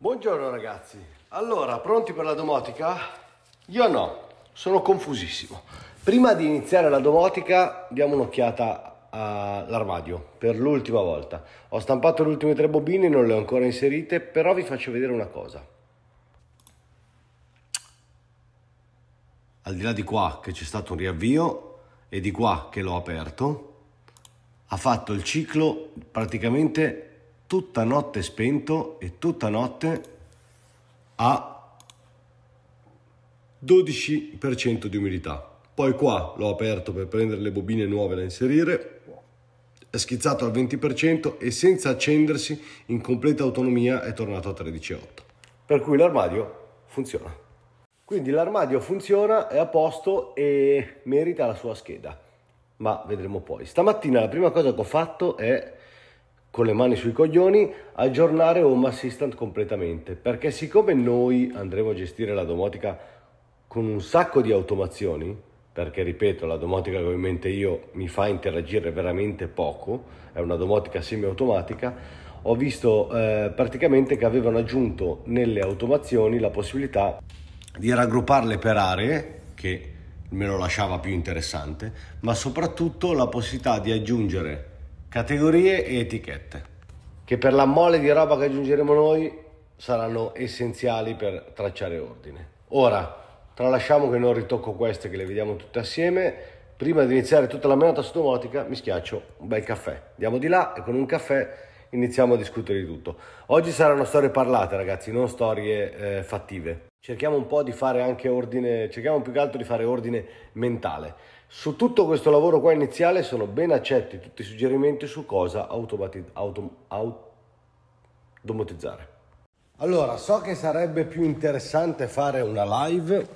Buongiorno ragazzi, allora pronti per la domotica? Io no, sono confusissimo. Prima di iniziare la domotica diamo un'occhiata all'armadio per l'ultima volta. Ho stampato le ultime tre bobine, non le ho ancora inserite, però vi faccio vedere una cosa. Al di là di qua che c'è stato un riavvio e di qua che l'ho aperto, ha fatto il ciclo praticamente tutta notte spento e tutta notte a 12% di umidità. Poi qua l'ho aperto per prendere le bobine nuove da inserire, è schizzato al 20% e senza accendersi in completa autonomia è tornato a 13,8. Per cui l'armadio funziona. Quindi l'armadio funziona, è a posto e merita la sua scheda. Ma vedremo poi. Stamattina la prima cosa che ho fatto è con le mani sui coglioni, aggiornare Home Assistant completamente, perché siccome noi andremo a gestire la domotica con un sacco di automazioni, perché ripeto, la domotica che ho in mente io mi fa interagire veramente poco, è una domotica semi-automatica, ho visto eh, praticamente che avevano aggiunto nelle automazioni la possibilità di raggrupparle per aree, che me lo lasciava più interessante, ma soprattutto la possibilità di aggiungere Categorie e etichette. Che per la mole di roba che aggiungeremo noi saranno essenziali per tracciare ordine. Ora, tralasciamo che non ritocco queste che le vediamo tutte assieme. Prima di iniziare tutta la menata sottomotica mi schiaccio un bel caffè. Andiamo di là e con un caffè iniziamo a discutere di tutto. Oggi saranno storie parlate ragazzi, non storie eh, fattive. Cerchiamo un po' di fare anche ordine, cerchiamo più che altro di fare ordine mentale su tutto questo lavoro qua iniziale sono ben accetti tutti i suggerimenti su cosa automati- autom- automatizzare. Allora, so che sarebbe più interessante fare una live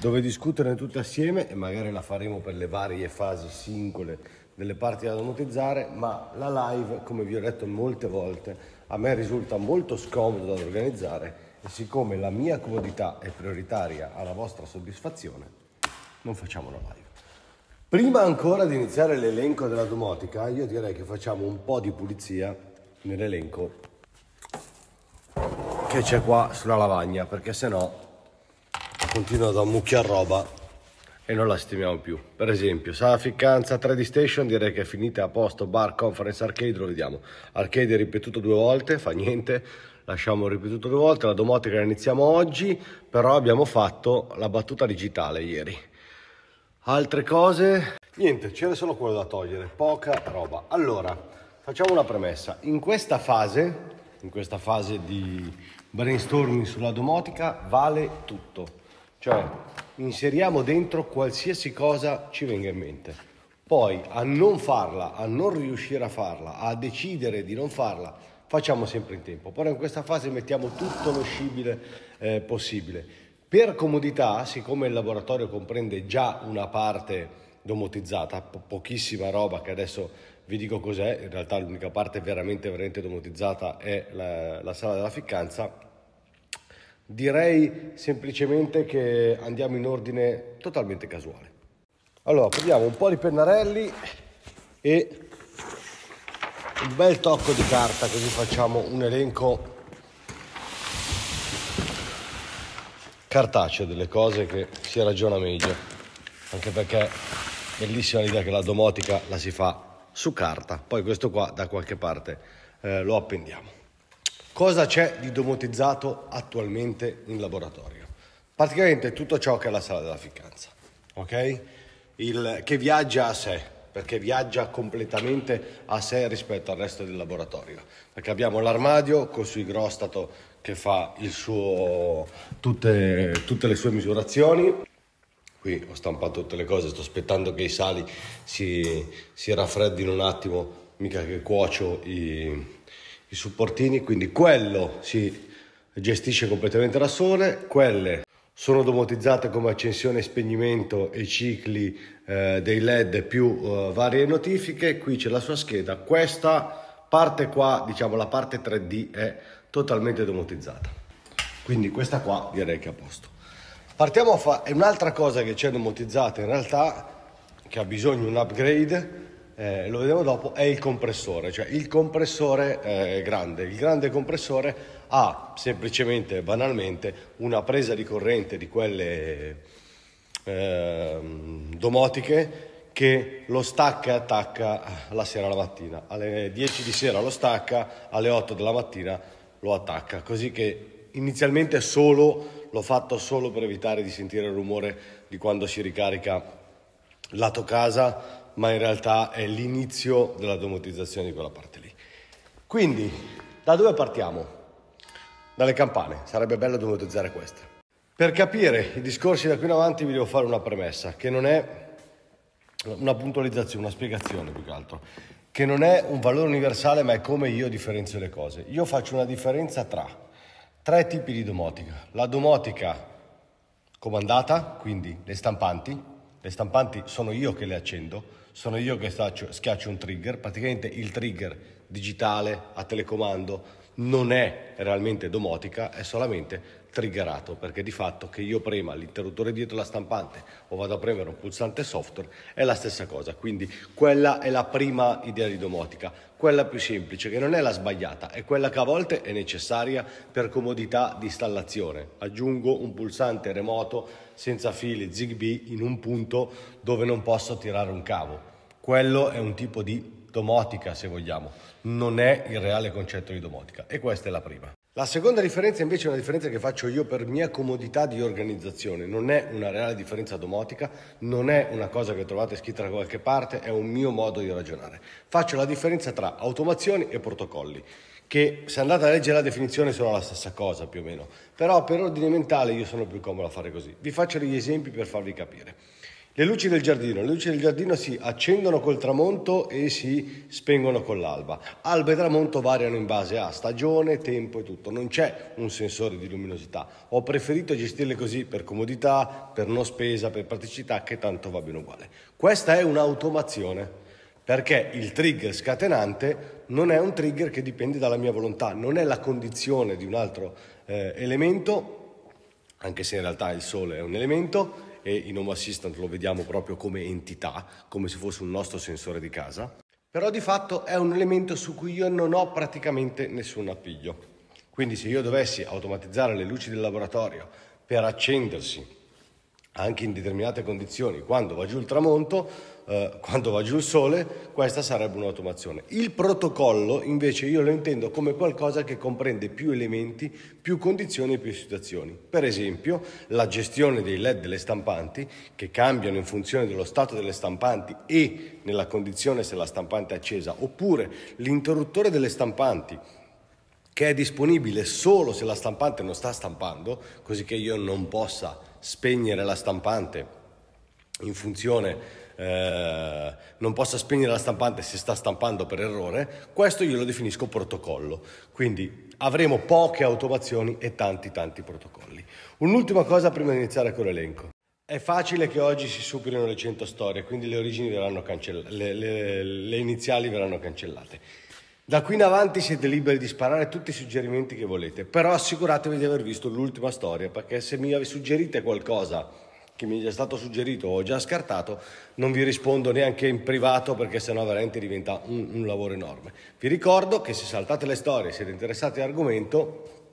dove discuterne tutte assieme e magari la faremo per le varie fasi singole delle parti da domotizzare, ma la live, come vi ho detto molte volte, a me risulta molto scomodo da organizzare e siccome la mia comodità è prioritaria alla vostra soddisfazione, non facciamo la live. Prima ancora di iniziare l'elenco della domotica, io direi che facciamo un po' di pulizia nell'elenco che c'è qua sulla lavagna, perché se no continua ad ammucchiare roba e non la stimiamo più. Per esempio, sala ficcanza 3D Station direi che è finita a posto, bar, conference, arcade, lo vediamo. Arcade è ripetuto due volte, fa niente, lasciamo ripetuto due volte, la domotica la iniziamo oggi, però abbiamo fatto la battuta digitale ieri Altre cose? Niente, ce n'è solo quello da togliere, poca roba. Allora, facciamo una premessa. In questa fase, in questa fase di brainstorming sulla domotica, vale tutto. Cioè, inseriamo dentro qualsiasi cosa ci venga in mente. Poi, a non farla, a non riuscire a farla, a decidere di non farla, facciamo sempre in tempo. Però in questa fase mettiamo tutto lo scibile eh, possibile. Per comodità, siccome il laboratorio comprende già una parte domotizzata, po- pochissima roba che adesso vi dico cos'è, in realtà l'unica parte veramente, veramente domotizzata è la, la sala della ficcanza, direi semplicemente che andiamo in ordine totalmente casuale. Allora, prendiamo un po' di pennarelli e un bel tocco di carta così facciamo un elenco cartaceo delle cose che si ragiona meglio, anche perché bellissima l'idea che la domotica la si fa su carta, poi questo qua da qualche parte eh, lo appendiamo. Cosa c'è di domotizzato attualmente in laboratorio? Praticamente tutto ciò che è la sala della ficcanza, ok? Il, che viaggia a sé, perché viaggia completamente a sé rispetto al resto del laboratorio, perché abbiamo l'armadio con sui grostato che fa suo, tutte, tutte le sue misurazioni qui ho stampato tutte le cose, sto aspettando che i sali si, si raffreddino un attimo, mica che cuocio i, i, supportini, quindi quello si gestisce completamente da sole, quelle sono domotizzate come accensione e spegnimento e cicli eh, dei led più eh, varie notifiche, qui c'è la sua scheda, questa parte qua, diciamo la parte 3D è totalmente domotizzata. Quindi questa qua direi che è a posto. Partiamo a fare un'altra cosa che c'è domotizzata in realtà, che ha bisogno di un upgrade, eh, lo vedremo dopo, è il compressore, cioè il compressore eh, grande. Il grande compressore ha semplicemente banalmente una presa di corrente di quelle eh, domotiche che lo stacca e attacca la sera alla mattina. Alle 10 di sera lo stacca, alle 8 della mattina lo attacca, così che inizialmente solo, l'ho fatto solo per evitare di sentire il rumore di quando si ricarica lato casa, ma in realtà è l'inizio della domotizzazione di quella parte lì. Quindi, da dove partiamo? Dalle campane, sarebbe bello domotizzare queste. Per capire i discorsi da qui in avanti vi devo fare una premessa, che non è una puntualizzazione, una spiegazione più che altro che non è un valore universale ma è come io differenzio le cose. Io faccio una differenza tra tre tipi di domotica. La domotica comandata, quindi le stampanti, le stampanti sono io che le accendo, sono io che staccio, schiaccio un trigger, praticamente il trigger digitale a telecomando non è realmente domotica, è solamente triggerato perché di fatto che io prema l'interruttore dietro la stampante o vado a premere un pulsante software è la stessa cosa quindi quella è la prima idea di domotica quella più semplice che non è la sbagliata è quella che a volte è necessaria per comodità di installazione aggiungo un pulsante remoto senza fili zigbee in un punto dove non posso tirare un cavo quello è un tipo di domotica se vogliamo non è il reale concetto di domotica e questa è la prima la seconda differenza invece è una differenza che faccio io per mia comodità di organizzazione, non è una reale differenza domotica, non è una cosa che trovate scritta da qualche parte, è un mio modo di ragionare. Faccio la differenza tra automazioni e protocolli, che se andate a leggere la definizione sono la stessa cosa più o meno, però per ordine mentale io sono più comodo a fare così. Vi faccio degli esempi per farvi capire. Le luci del giardino. Le luci del giardino si accendono col tramonto e si spengono con l'alba. Alba e tramonto variano in base a stagione, tempo e tutto. Non c'è un sensore di luminosità. Ho preferito gestirle così per comodità, per non spesa, per praticità, che tanto va bene uguale. Questa è un'automazione perché il trigger scatenante non è un trigger che dipende dalla mia volontà, non è la condizione di un altro eh, elemento, anche se in realtà il sole è un elemento, e in Home Assistant lo vediamo proprio come entità, come se fosse un nostro sensore di casa. Però di fatto è un elemento su cui io non ho praticamente nessun appiglio. Quindi se io dovessi automatizzare le luci del laboratorio per accendersi anche in determinate condizioni quando va giù il tramonto, eh, quando va giù il sole, questa sarebbe un'automazione. Il protocollo invece io lo intendo come qualcosa che comprende più elementi, più condizioni e più situazioni. Per esempio la gestione dei LED delle stampanti che cambiano in funzione dello stato delle stampanti e nella condizione se la stampante è accesa, oppure l'interruttore delle stampanti che è disponibile solo se la stampante non sta stampando, così che io non possa spegnere la stampante in funzione eh, non possa spegnere la stampante se sta stampando per errore, questo io lo definisco protocollo. Quindi avremo poche automazioni e tanti tanti protocolli. Un'ultima cosa prima di iniziare con l'elenco. È facile che oggi si superino le 100 storie, quindi le origini verranno cancellate, le, le, le iniziali verranno cancellate. Da qui in avanti siete liberi di sparare tutti i suggerimenti che volete, però assicuratevi di aver visto l'ultima storia, perché se mi suggerite qualcosa che mi è stato suggerito ho già scartato, non vi rispondo neanche in privato perché sennò veramente diventa un, un lavoro enorme. Vi ricordo che se saltate le storie, siete interessati all'argomento,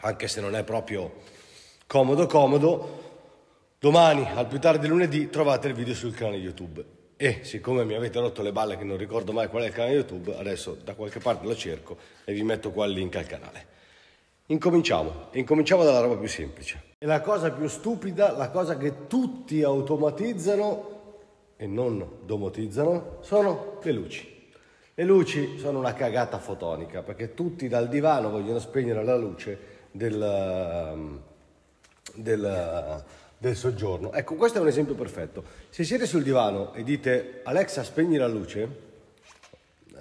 anche se non è proprio comodo comodo, domani al più tardi lunedì trovate il video sul canale YouTube. E siccome mi avete rotto le balle che non ricordo mai qual è il canale YouTube, adesso da qualche parte lo cerco e vi metto qua il link al canale. Incominciamo, incominciamo dalla roba più semplice. E la cosa più stupida, la cosa che tutti automatizzano e non domotizzano, sono le luci. Le luci sono una cagata fotonica perché tutti dal divano vogliono spegnere la luce del, ehm, del, del, soggiorno. Ecco, questo è un esempio perfetto. Se siete sul divano e dite Alexa spegni la luce,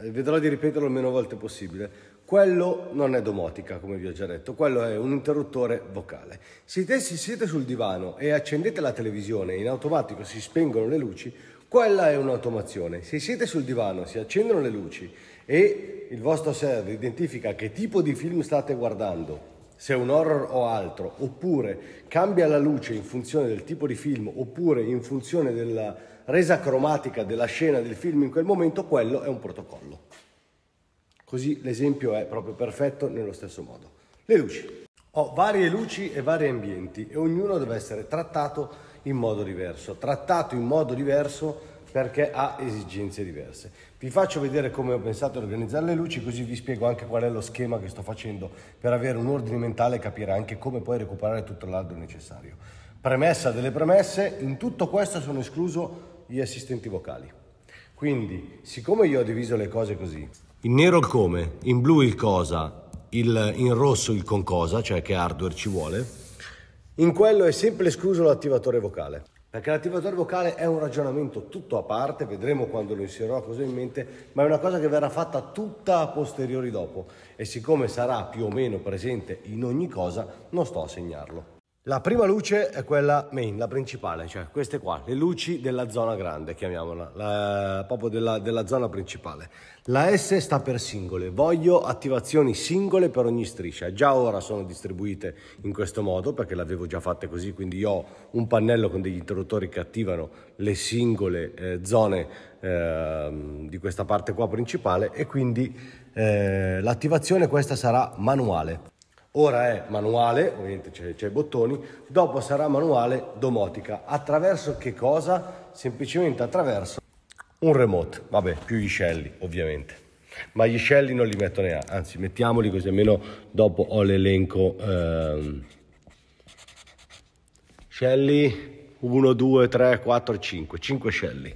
eh, vedrò di ripeterlo il meno volte possibile, quello non è domotica, come vi ho già detto, quello è un interruttore vocale. Se te si siete sul divano e accendete la televisione e in automatico si spengono le luci, quella è un'automazione. Se siete sul divano, si accendono le luci e il vostro server identifica che tipo di film state guardando, se è un horror o altro, oppure cambia la luce in funzione del tipo di film, oppure in funzione della resa cromatica della scena del film in quel momento, quello è un protocollo. Così l'esempio è proprio perfetto nello stesso modo. Le luci. Ho varie luci e vari ambienti e ognuno deve essere trattato in modo diverso. Trattato in modo diverso perché ha esigenze diverse. Vi faccio vedere come ho pensato di organizzare le luci, così vi spiego anche qual è lo schema che sto facendo per avere un ordine mentale e capire anche come puoi recuperare tutto l'albero necessario. Premessa delle premesse, in tutto questo sono escluso gli assistenti vocali. Quindi, siccome io ho diviso le cose così, in nero il come, in blu il cosa, il, in rosso il con cosa, cioè che hardware ci vuole. In quello è sempre escluso l'attivatore vocale. Perché l'attivatore vocale è un ragionamento tutto a parte, vedremo quando lo inserirò cosa in mente, ma è una cosa che verrà fatta tutta a posteriori dopo e siccome sarà più o meno presente in ogni cosa non sto a segnarlo. La prima luce è quella main, la principale, cioè queste qua, le luci della zona grande, chiamiamola, la, proprio della, della zona principale. La S sta per singole, voglio attivazioni singole per ogni striscia, già ora sono distribuite in questo modo perché le avevo già fatte così, quindi io ho un pannello con degli interruttori che attivano le singole eh, zone eh, di questa parte qua principale e quindi eh, l'attivazione questa sarà manuale. Ora è manuale, ovviamente c'è, c'è i bottoni, dopo sarà manuale domotica. Attraverso che cosa? Semplicemente attraverso un remote, vabbè, più gli scelli ovviamente. Ma gli scelli non li metto neanche, anzi mettiamoli così almeno dopo ho l'elenco. Ehm. Scelli 1, 2, 3, 4, 5, 5 scelli.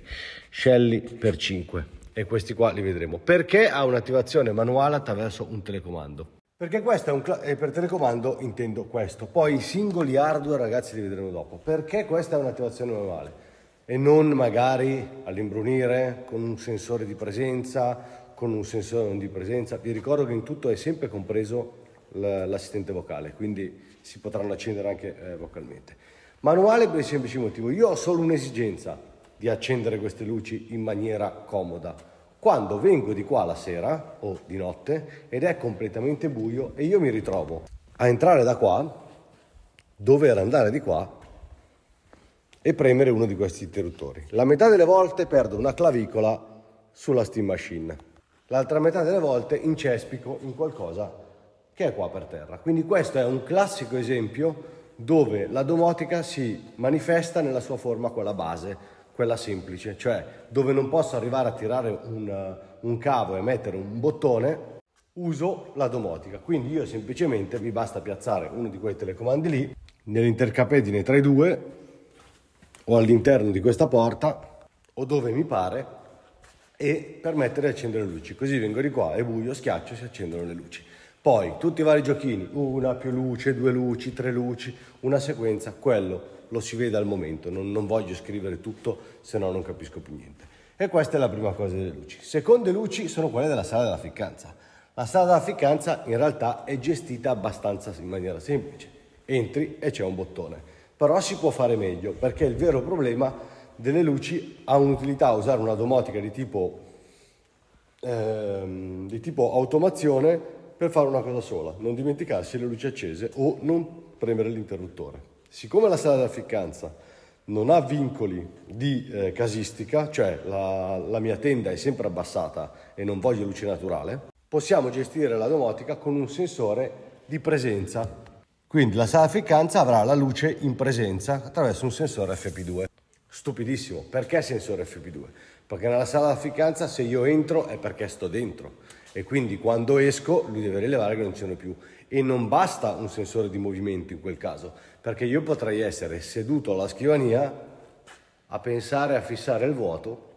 Scelli per 5 e questi qua li vedremo. Perché ha un'attivazione manuale attraverso un telecomando. Perché questo è un e eh, per telecomando intendo questo. Poi i singoli hardware, ragazzi, li vedremo dopo. Perché questa è un'attivazione manuale e non magari all'imbrunire con un sensore di presenza, con un sensore non di presenza. Vi ricordo che in tutto è sempre compreso l'assistente vocale, quindi si potranno accendere anche eh, vocalmente. Manuale per il semplice motivo, io ho solo un'esigenza di accendere queste luci in maniera comoda quando vengo di qua la sera o di notte ed è completamente buio e io mi ritrovo a entrare da qua, dover andare di qua e premere uno di questi interruttori. La metà delle volte perdo una clavicola sulla steam machine, l'altra metà delle volte incespico in qualcosa che è qua per terra. Quindi questo è un classico esempio dove la domotica si manifesta nella sua forma quella base, quella semplice, cioè dove non posso arrivare a tirare un, un cavo e mettere un bottone, uso la domotica. Quindi io semplicemente mi basta piazzare uno di quei telecomandi lì nell'intercapedine tra i due o all'interno di questa porta o dove mi pare e permettere di accendere le luci. Così vengo di qua, è buio, schiaccio e si accendono le luci. Poi tutti i vari giochini, una più luce, due luci, tre luci, una sequenza, quello lo si vede al momento, non, non voglio scrivere tutto, se no non capisco più niente. E questa è la prima cosa delle luci. Seconde luci sono quelle della sala della ficcanza. La sala della ficcanza in realtà è gestita abbastanza in maniera semplice. Entri e c'è un bottone. Però si può fare meglio perché il vero problema delle luci ha un'utilità usare una domotica di tipo, ehm, di tipo automazione per fare una cosa sola, non dimenticarsi le luci accese o non premere l'interruttore. Siccome la sala d'affittanza non ha vincoli di eh, casistica, cioè la, la mia tenda è sempre abbassata e non voglio luce naturale, possiamo gestire la domotica con un sensore di presenza. Quindi la sala ficcanza avrà la luce in presenza attraverso un sensore FP2. Stupidissimo, perché sensore FP2? Perché nella sala ficcanza se io entro è perché sto dentro e quindi quando esco lui deve rilevare che non c'è più e non basta un sensore di movimento in quel caso, perché io potrei essere seduto alla scrivania a pensare, a fissare il vuoto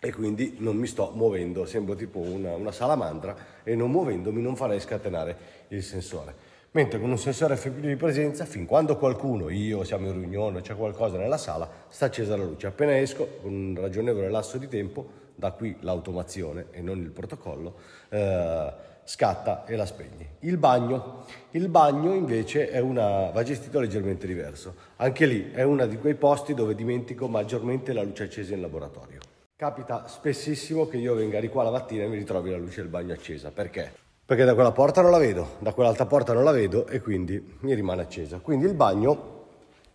e quindi non mi sto muovendo, sembro tipo una, una salamandra e non muovendomi non farei scatenare il sensore. Mentre con un sensore FPV di presenza, fin quando qualcuno, io, siamo in riunione, c'è qualcosa nella sala, sta accesa la luce. Appena esco, con un ragionevole lasso di tempo, da qui l'automazione e non il protocollo, eh, scatta e la spegni. Il bagno. Il bagno invece una, va gestito leggermente diverso. Anche lì è uno di quei posti dove dimentico maggiormente la luce accesa in laboratorio. Capita spessissimo che io venga di qua la mattina e mi ritrovi la luce del bagno accesa. Perché? Perché da quella porta non la vedo, da quell'altra porta non la vedo e quindi mi rimane accesa. Quindi il bagno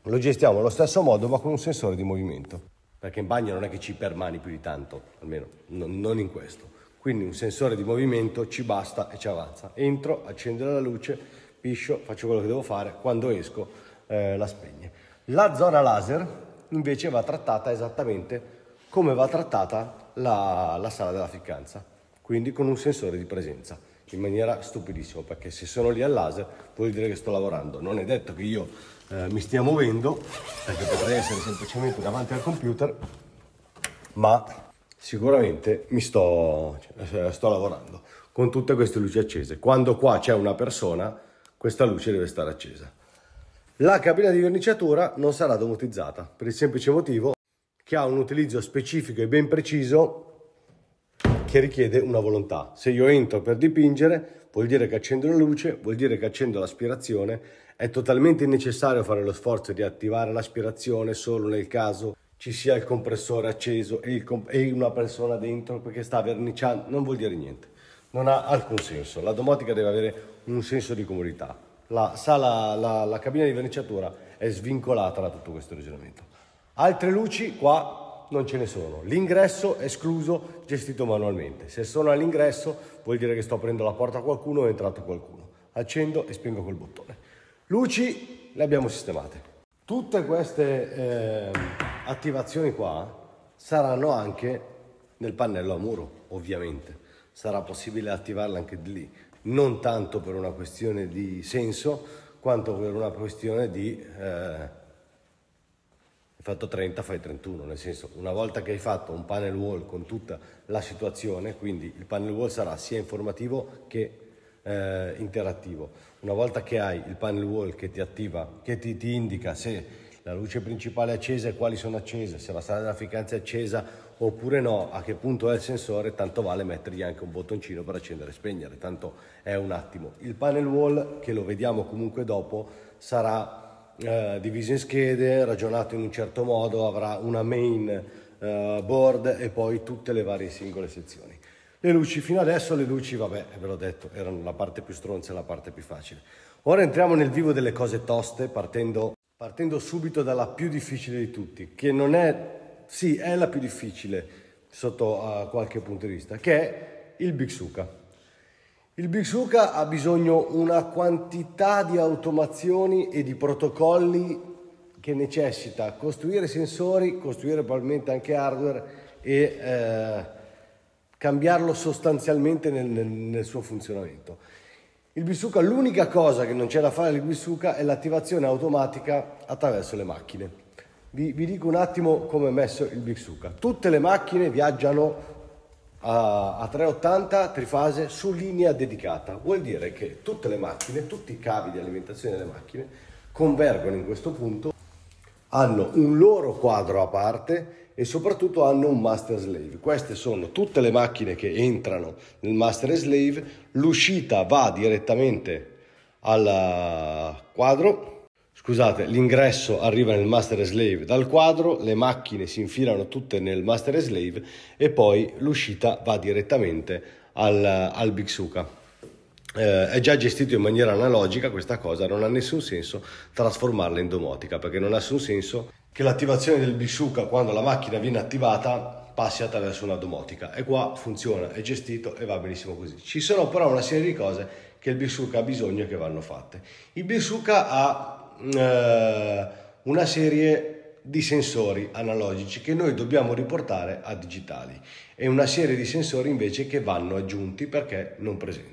lo gestiamo allo stesso modo ma con un sensore di movimento perché in bagno non è che ci permani più di tanto, almeno non in questo. Quindi un sensore di movimento ci basta e ci avanza. Entro, accendo la luce, piscio, faccio quello che devo fare, quando esco eh, la spegne. La zona laser invece va trattata esattamente come va trattata la, la sala della ficcanza, quindi con un sensore di presenza in maniera stupidissima perché se sono lì al laser vuol dire che sto lavorando non è detto che io eh, mi stia muovendo perché potrei essere semplicemente davanti al computer ma sicuramente mi sto, cioè, sto lavorando con tutte queste luci accese. Quando qua c'è una persona, questa luce deve stare accesa. La cabina di verniciatura non sarà domotizzata per il semplice motivo che ha un utilizzo specifico e ben preciso che richiede una volontà. Se io entro per dipingere, vuol dire che accendo la luce, vuol dire che accendo l'aspirazione. È totalmente necessario fare lo sforzo di attivare l'aspirazione solo nel caso ci sia il compressore acceso e, comp e una persona dentro perché sta verniciando, non vuol dire niente. Non ha alcun senso. La domotica deve avere un senso di comodità. La, sala, la, la cabina di verniciatura è svincolata da tutto questo ragionamento. Altre luci qua non ce ne sono. L'ingresso escluso, gestito manualmente. Se sono all'ingresso vuol dire che sto aprendo la porta a qualcuno o è entrato qualcuno. Accendo e spingo quel bottone. Luci le abbiamo sistemate. Tutte queste eh, attivazioni qua saranno anche nel pannello a muro, ovviamente. Sarà possibile attivarle anche di lì, non tanto per una questione di senso, quanto per una questione di... Eh, fatto 30 fai 31, nel senso una volta che hai fatto un panel wall con tutta la situazione, quindi il panel wall sarà sia informativo che eh, interattivo. Una volta che hai il panel wall che ti attiva, che ti, ti indica se la luce principale è accesa e quali sono accese, se la strada della ficcanza è accesa oppure no, a che punto è il sensore, tanto vale mettergli anche un bottoncino per accendere e spegnere, tanto è un attimo. Il panel wall, che lo vediamo comunque dopo, sarà eh, diviso in schede, ragionato in un certo modo, avrà una main eh, board e poi tutte le varie singole sezioni. Le luci, fino adesso le luci, vabbè, ve l'ho detto, erano la parte più stronza e la parte più facile. Ora entriamo nel vivo delle cose toste partendo partendo subito dalla più difficile di tutti, che non è, sì, è la più difficile sotto qualche punto di vista, che è il Big Suka. Il Big Suka ha bisogno di una quantità di automazioni e di protocolli che necessita costruire sensori, costruire probabilmente anche hardware e eh, cambiarlo sostanzialmente nel, nel, nel suo funzionamento. Il bisuca, l'unica cosa che non c'è da fare del bisuca è l'attivazione automatica attraverso le macchine. Vi, vi dico un attimo come è messo il bisuca. Tutte le macchine viaggiano ah, a, a 380 trifase su linea dedicata. Vuol dire che tutte le macchine, tutti i cavi di alimentazione delle macchine convergono in questo punto, hanno un loro quadro a parte e soprattutto hanno un master slave. Queste sono tutte le macchine che entrano nel master slave, l'uscita va direttamente al eh, quadro, scusate, l'ingresso arriva nel master slave dal quadro, le macchine si infilano tutte nel master slave e poi l'uscita va direttamente al, eh, al Big Suka. Eh, è già gestito in maniera analogica questa cosa, non ha nessun senso trasformarla in domotica perché non ha nessun senso che l'attivazione del bisciuca quando la macchina viene attivata passi attraverso una domotica e qua funziona, è gestito e va benissimo così. Ci sono però una serie di cose che il Birsuca ha bisogno e che vanno fatte. Il Birsuca ha mm, eh, una serie di sensori analogici che noi dobbiamo riportare a digitali e una serie di sensori invece che vanno aggiunti perché non presenti.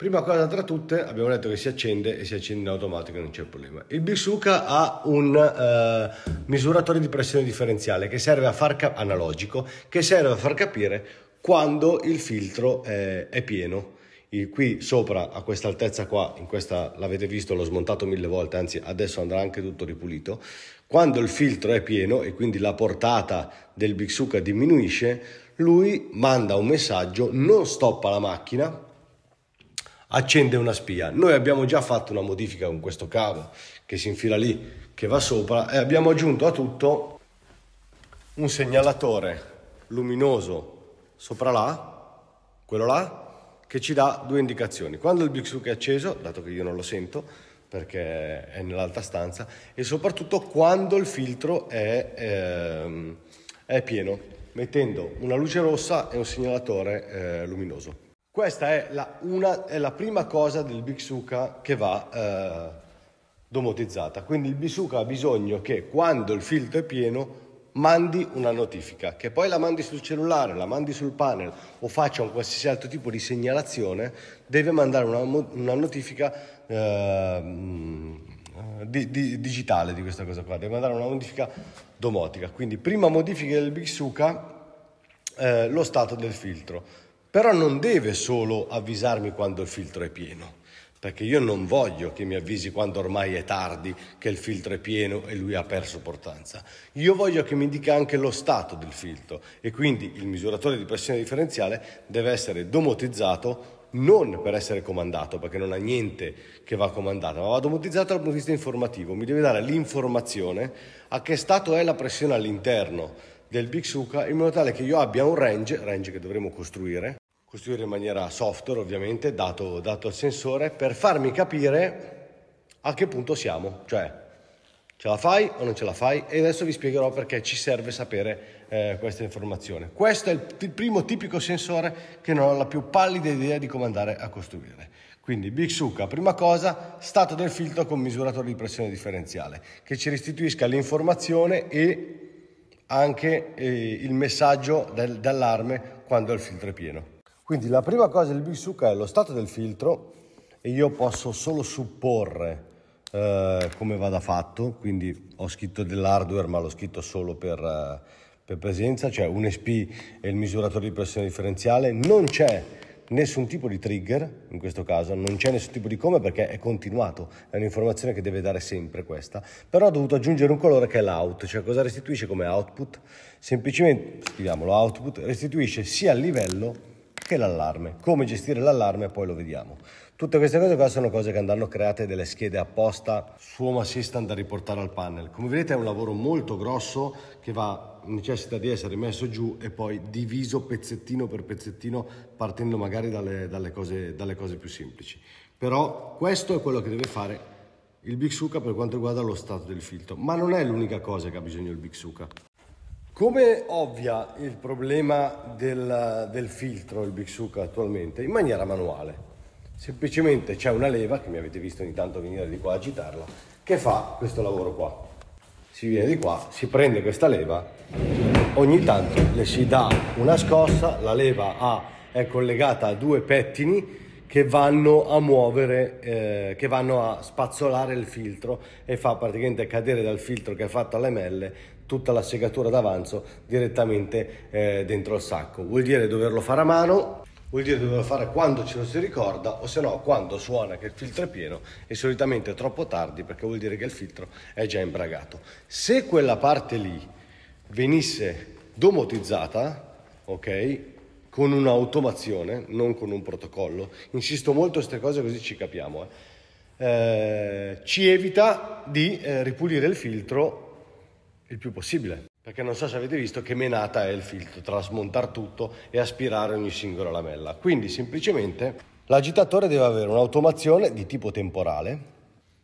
Prima cosa tra tutte, abbiamo detto che si accende e si accende in automatico, non c'è problema. Il Bisuka ha un eh, misuratore di pressione differenziale che serve a far cap- analogico, che serve a far capire quando il filtro eh, è pieno. Il, qui sopra a questa altezza qua, in questa l'avete visto, l'ho smontato mille volte, anzi adesso andrà anche tutto ripulito. Quando il filtro è pieno e quindi la portata del Big diminuisce, lui manda un messaggio, non stoppa la macchina accende una spia. Noi abbiamo già fatto una modifica con questo cavo che si infila lì, che va sopra e abbiamo aggiunto a tutto un segnalatore luminoso sopra là, quello là, che ci dà due indicazioni. Quando il Big Suck è acceso, dato che io non lo sento perché è nell'alta stanza, e soprattutto quando il filtro è, eh, è pieno, mettendo una luce rossa e un segnalatore eh, luminoso. Questa è la, una, è la prima cosa del Bixuca che va eh, domotizzata. Quindi il Bixuca ha bisogno che quando il filtro è pieno mandi una notifica, che poi la mandi sul cellulare, la mandi sul panel o faccia un qualsiasi altro tipo di segnalazione, deve mandare una, una notifica eh, di, di, digitale di questa cosa qua, deve mandare una modifica domotica. Quindi prima modifica del Big eh, lo stato del filtro. Però non deve solo avvisarmi quando il filtro è pieno, perché io non voglio che mi avvisi quando ormai è tardi, che il filtro è pieno e lui ha perso portanza. Io voglio che mi dica anche lo stato del filtro e quindi il misuratore di pressione differenziale deve essere domotizzato non per essere comandato, perché non ha niente che va comandato, ma va domotizzato dal punto di vista informativo, mi deve dare l'informazione a che stato è la pressione all'interno del Big Suca in modo tale che io abbia un range, range che dovremo costruire, costruire in maniera software ovviamente, dato, dato al sensore, per farmi capire a che punto siamo, cioè ce la fai o non ce la fai e adesso vi spiegherò perché ci serve sapere eh, questa informazione. Questo è il, il primo tipico sensore che non ho la più pallida idea di come andare a costruire. Quindi Big Suca, prima cosa, stato del filtro con misuratore di pressione differenziale, che ci restituisca l'informazione e anche eh, il messaggio del, d'allarme quando il filtro è pieno. Quindi la prima cosa del Big Suck è lo stato del filtro e io posso solo supporre eh, come vada fatto, quindi ho scritto dell'hardware ma l'ho scritto solo per, eh, per presenza, cioè un SP è il misuratore di pressione differenziale, non c'è nessun tipo di trigger in questo caso, non c'è nessun tipo di come perché è continuato, è un'informazione che deve dare sempre questa, però ho dovuto aggiungere un colore che è l'out, cioè cosa restituisce come output? Semplicemente, scriviamolo, output restituisce sia il livello che l'allarme. Come gestire l'allarme poi lo vediamo. Tutte queste cose qua sono cose che andranno create delle schede apposta su Home Assistant da riportare al panel. Come vedete è un lavoro molto grosso che va, necessita di essere messo giù e poi diviso pezzettino per pezzettino partendo magari dalle, dalle, cose, dalle cose più semplici. Però questo è quello che deve fare il Big Suca per quanto riguarda lo stato del filtro, ma non è l'unica cosa che ha bisogno il Big Suca. Come ovvia il problema del, del filtro il Big Suca attualmente? In maniera manuale. Semplicemente c'è una leva, che mi avete visto ogni tanto venire di qua a agitarla, che fa questo lavoro qua. Si viene di qua, si prende questa leva, ogni tanto le si dà una scossa, la leva ha, è collegata a due pettini che vanno a muovere, eh, che vanno a spazzolare il filtro e fa praticamente cadere dal filtro che è fatto alle melle tutta la segatura d'avanzo direttamente eh, dentro il sacco. Vuol dire doverlo fare a mano, vuol dire doverlo fare quando ce lo si ricorda o se no quando suona che il filtro è pieno e solitamente è troppo tardi perché vuol dire che il filtro è già imbragato. Se quella parte lì venisse domotizzata, ok? Con un'automazione, non con un protocollo. Insisto molto su queste cose così ci capiamo. Eh. Eh, ci evita di eh, ripulire il filtro il più possibile. Perché non so se avete visto che menata è il filtro tra smontare tutto e aspirare ogni singola lamella. Quindi semplicemente l'agitatore deve avere un'automazione di tipo temporale,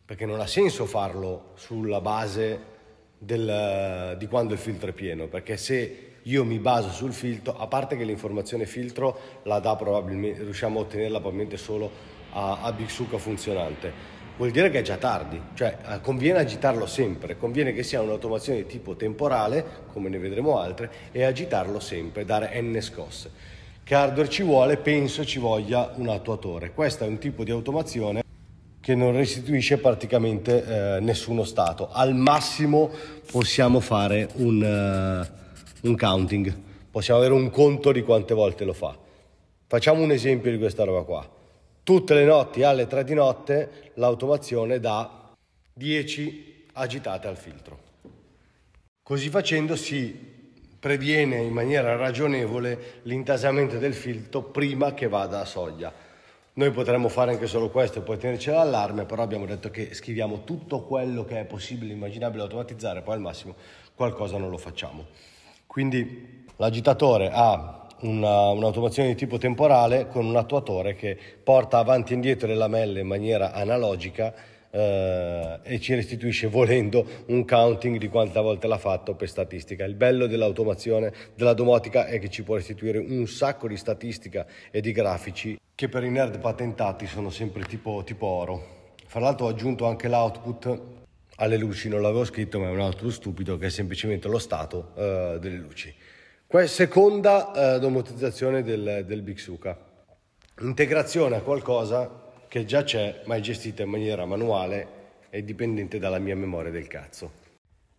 perché non ha senso farlo sulla base del, di quando il filtro è pieno, perché se io mi baso sul filtro, a parte che l'informazione filtro la dà probabilmente, riusciamo a ottenerla probabilmente solo a, a Big Suca funzionante vuol dire che è già tardi, cioè eh, conviene agitarlo sempre, conviene che sia un'automazione di tipo temporale, come ne vedremo altre, e agitarlo sempre, dare n scosse. Che hardware ci vuole? Penso ci voglia un attuatore. Questo è un tipo di automazione che non restituisce praticamente eh, nessuno stato. Al massimo possiamo fare un, uh, un counting, possiamo avere un conto di quante volte lo fa. Facciamo un esempio di questa roba qua. Tutte le notti alle 3 di notte l'automazione da 10 agitate al filtro. Così facendo si previene in maniera ragionevole l'intasamento del filtro prima che vada a soglia. Noi potremmo fare anche solo questo e poi tenerci l'allarme, però abbiamo detto che scriviamo tutto quello che è possibile, immaginabile automatizzare, poi al massimo qualcosa non lo facciamo. Quindi l'agitatore ha una, un'automazione di tipo temporale con un attuatore che porta avanti e indietro le lamelle in maniera analogica eh, e ci restituisce volendo un counting di quante volte l'ha fatto per statistica. Il bello dell'automazione della domotica è che ci può restituire un sacco di statistica e di grafici che per i nerd patentati sono sempre tipo, tipo oro. Fra l'altro ho aggiunto anche l'output alle luci, non l'avevo scritto ma è un output stupido che è semplicemente lo stato eh, delle luci. Seconda eh, domotizzazione del, del Big Suca. Integrazione a qualcosa che già c'è ma è gestita in maniera manuale e dipendente dalla mia memoria del cazzo.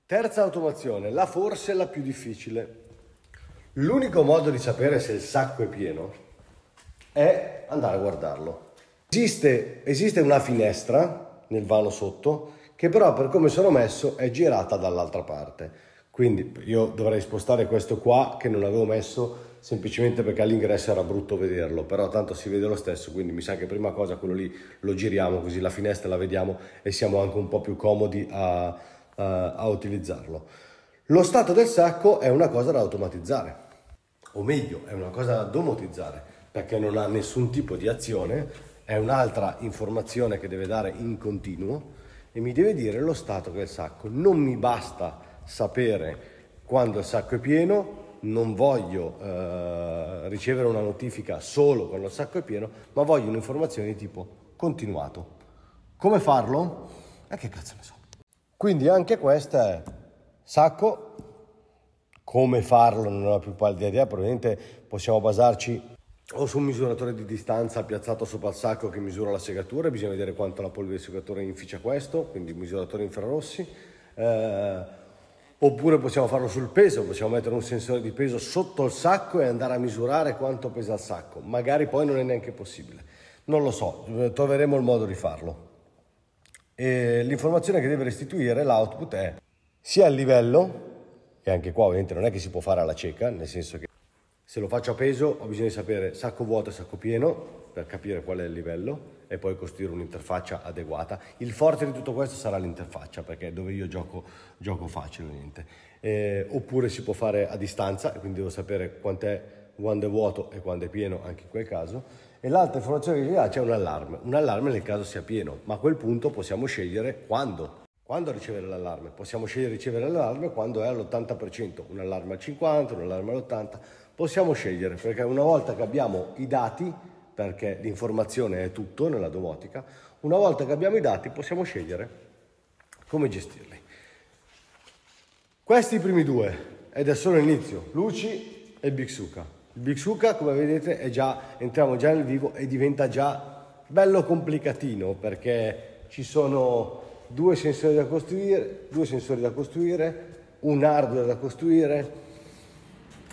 Terza automazione, la forse la più difficile. L'unico modo di sapere se il sacco è pieno è andare a guardarlo. Esiste, esiste una finestra nel vano sotto che però per come sono messo è girata dall'altra parte. Quindi io dovrei spostare questo qua che non avevo messo semplicemente perché all'ingresso era brutto vederlo, però tanto si vede lo stesso, quindi mi sa che prima cosa quello lì lo giriamo così la finestra la vediamo e siamo anche un po' più comodi a, a, a utilizzarlo. Lo stato del sacco è una cosa da automatizzare, o meglio è una cosa da domotizzare, perché non ha nessun tipo di azione, è un'altra informazione che deve dare in continuo e mi deve dire lo stato del sacco. Non mi basta sapere quando il sacco è pieno, non voglio eh, ricevere una notifica solo quando il sacco è pieno, ma voglio un'informazione di tipo continuato. Come farlo? E eh, che cazzo ne so. Quindi anche questa è sacco, come farlo non ho più pallida idea, probabilmente possiamo basarci o su un misuratore di distanza piazzato sopra il sacco che misura la segatura, bisogna vedere quanto la polvere segatore inficia questo, quindi misuratore infrarossi. Eh, Oppure possiamo farlo sul peso, possiamo mettere un sensore di peso sotto il sacco e andare a misurare quanto pesa il sacco. Magari poi non è neanche possibile. Non lo so, eh, troveremo il modo di farlo. E l'informazione che deve restituire l'output è sia il livello, e anche qua ovviamente non è che si può fare alla cieca, nel senso che se lo faccio a peso ho bisogno di sapere sacco vuoto e sacco pieno, per capire qual è il livello e poi costruire un'interfaccia adeguata. Il forte di tutto questo sarà l'interfaccia, perché è dove io gioco, gioco facile, niente. Eh, oppure si può fare a distanza, quindi devo sapere quant'è quando è vuoto e quando è pieno, anche in quel caso. E l'altra informazione che ci dà c'è un allarme, un allarme nel caso sia pieno, ma a quel punto possiamo scegliere quando. Quando ricevere l'allarme? Possiamo scegliere di ricevere l'allarme quando è all'80%, un allarme al 50, un allarme all'80, possiamo scegliere perché una volta che abbiamo i dati perché l'informazione è tutto nella domotica, una volta che abbiamo i dati possiamo scegliere come gestirli. Questi primi due, ed è solo l'inizio, Luci e Bixuka. Il Bixuka, come vedete, è già, entriamo già nel vivo e diventa già bello complicatino perché ci sono due sensori da costruire, due sensori da costruire, un hardware da costruire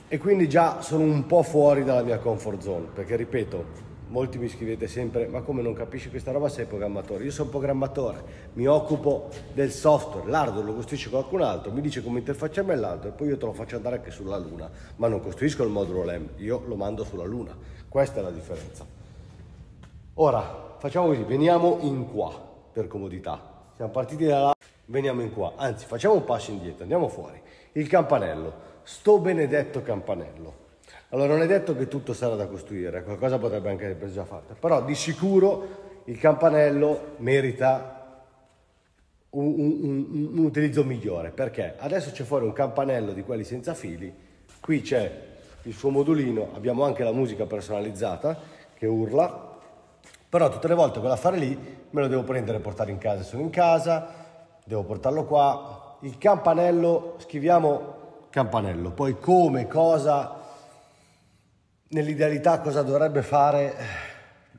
e quindi già sono un po' fuori dalla mia comfort zone perché ripeto molti mi scrivete sempre ma come non capisci questa roba sei programmatore io sono programmatore mi occupo del software l'hardware lo costruisce qualcun altro mi dice come interfacciarmi all'altro e poi io te lo faccio andare anche sulla luna ma non costruisco il modulo LEM io lo mando sulla luna questa è la differenza ora facciamo così veniamo in qua per comodità siamo partiti da là veniamo in qua anzi facciamo un passo indietro andiamo fuori il campanello sto benedetto campanello allora non è detto che tutto sarà da costruire, qualcosa potrebbe anche essere già fatto, però di sicuro il campanello merita un, un, un, un utilizzo migliore, perché adesso c'è fuori un campanello di quelli senza fili, qui c'è il suo modulino, abbiamo anche la musica personalizzata che urla, però tutte le volte che la fare lì me lo devo prendere e portare in casa, sono in casa, devo portarlo qua, il campanello, scriviamo campanello, poi come, cosa nell'idealità cosa dovrebbe fare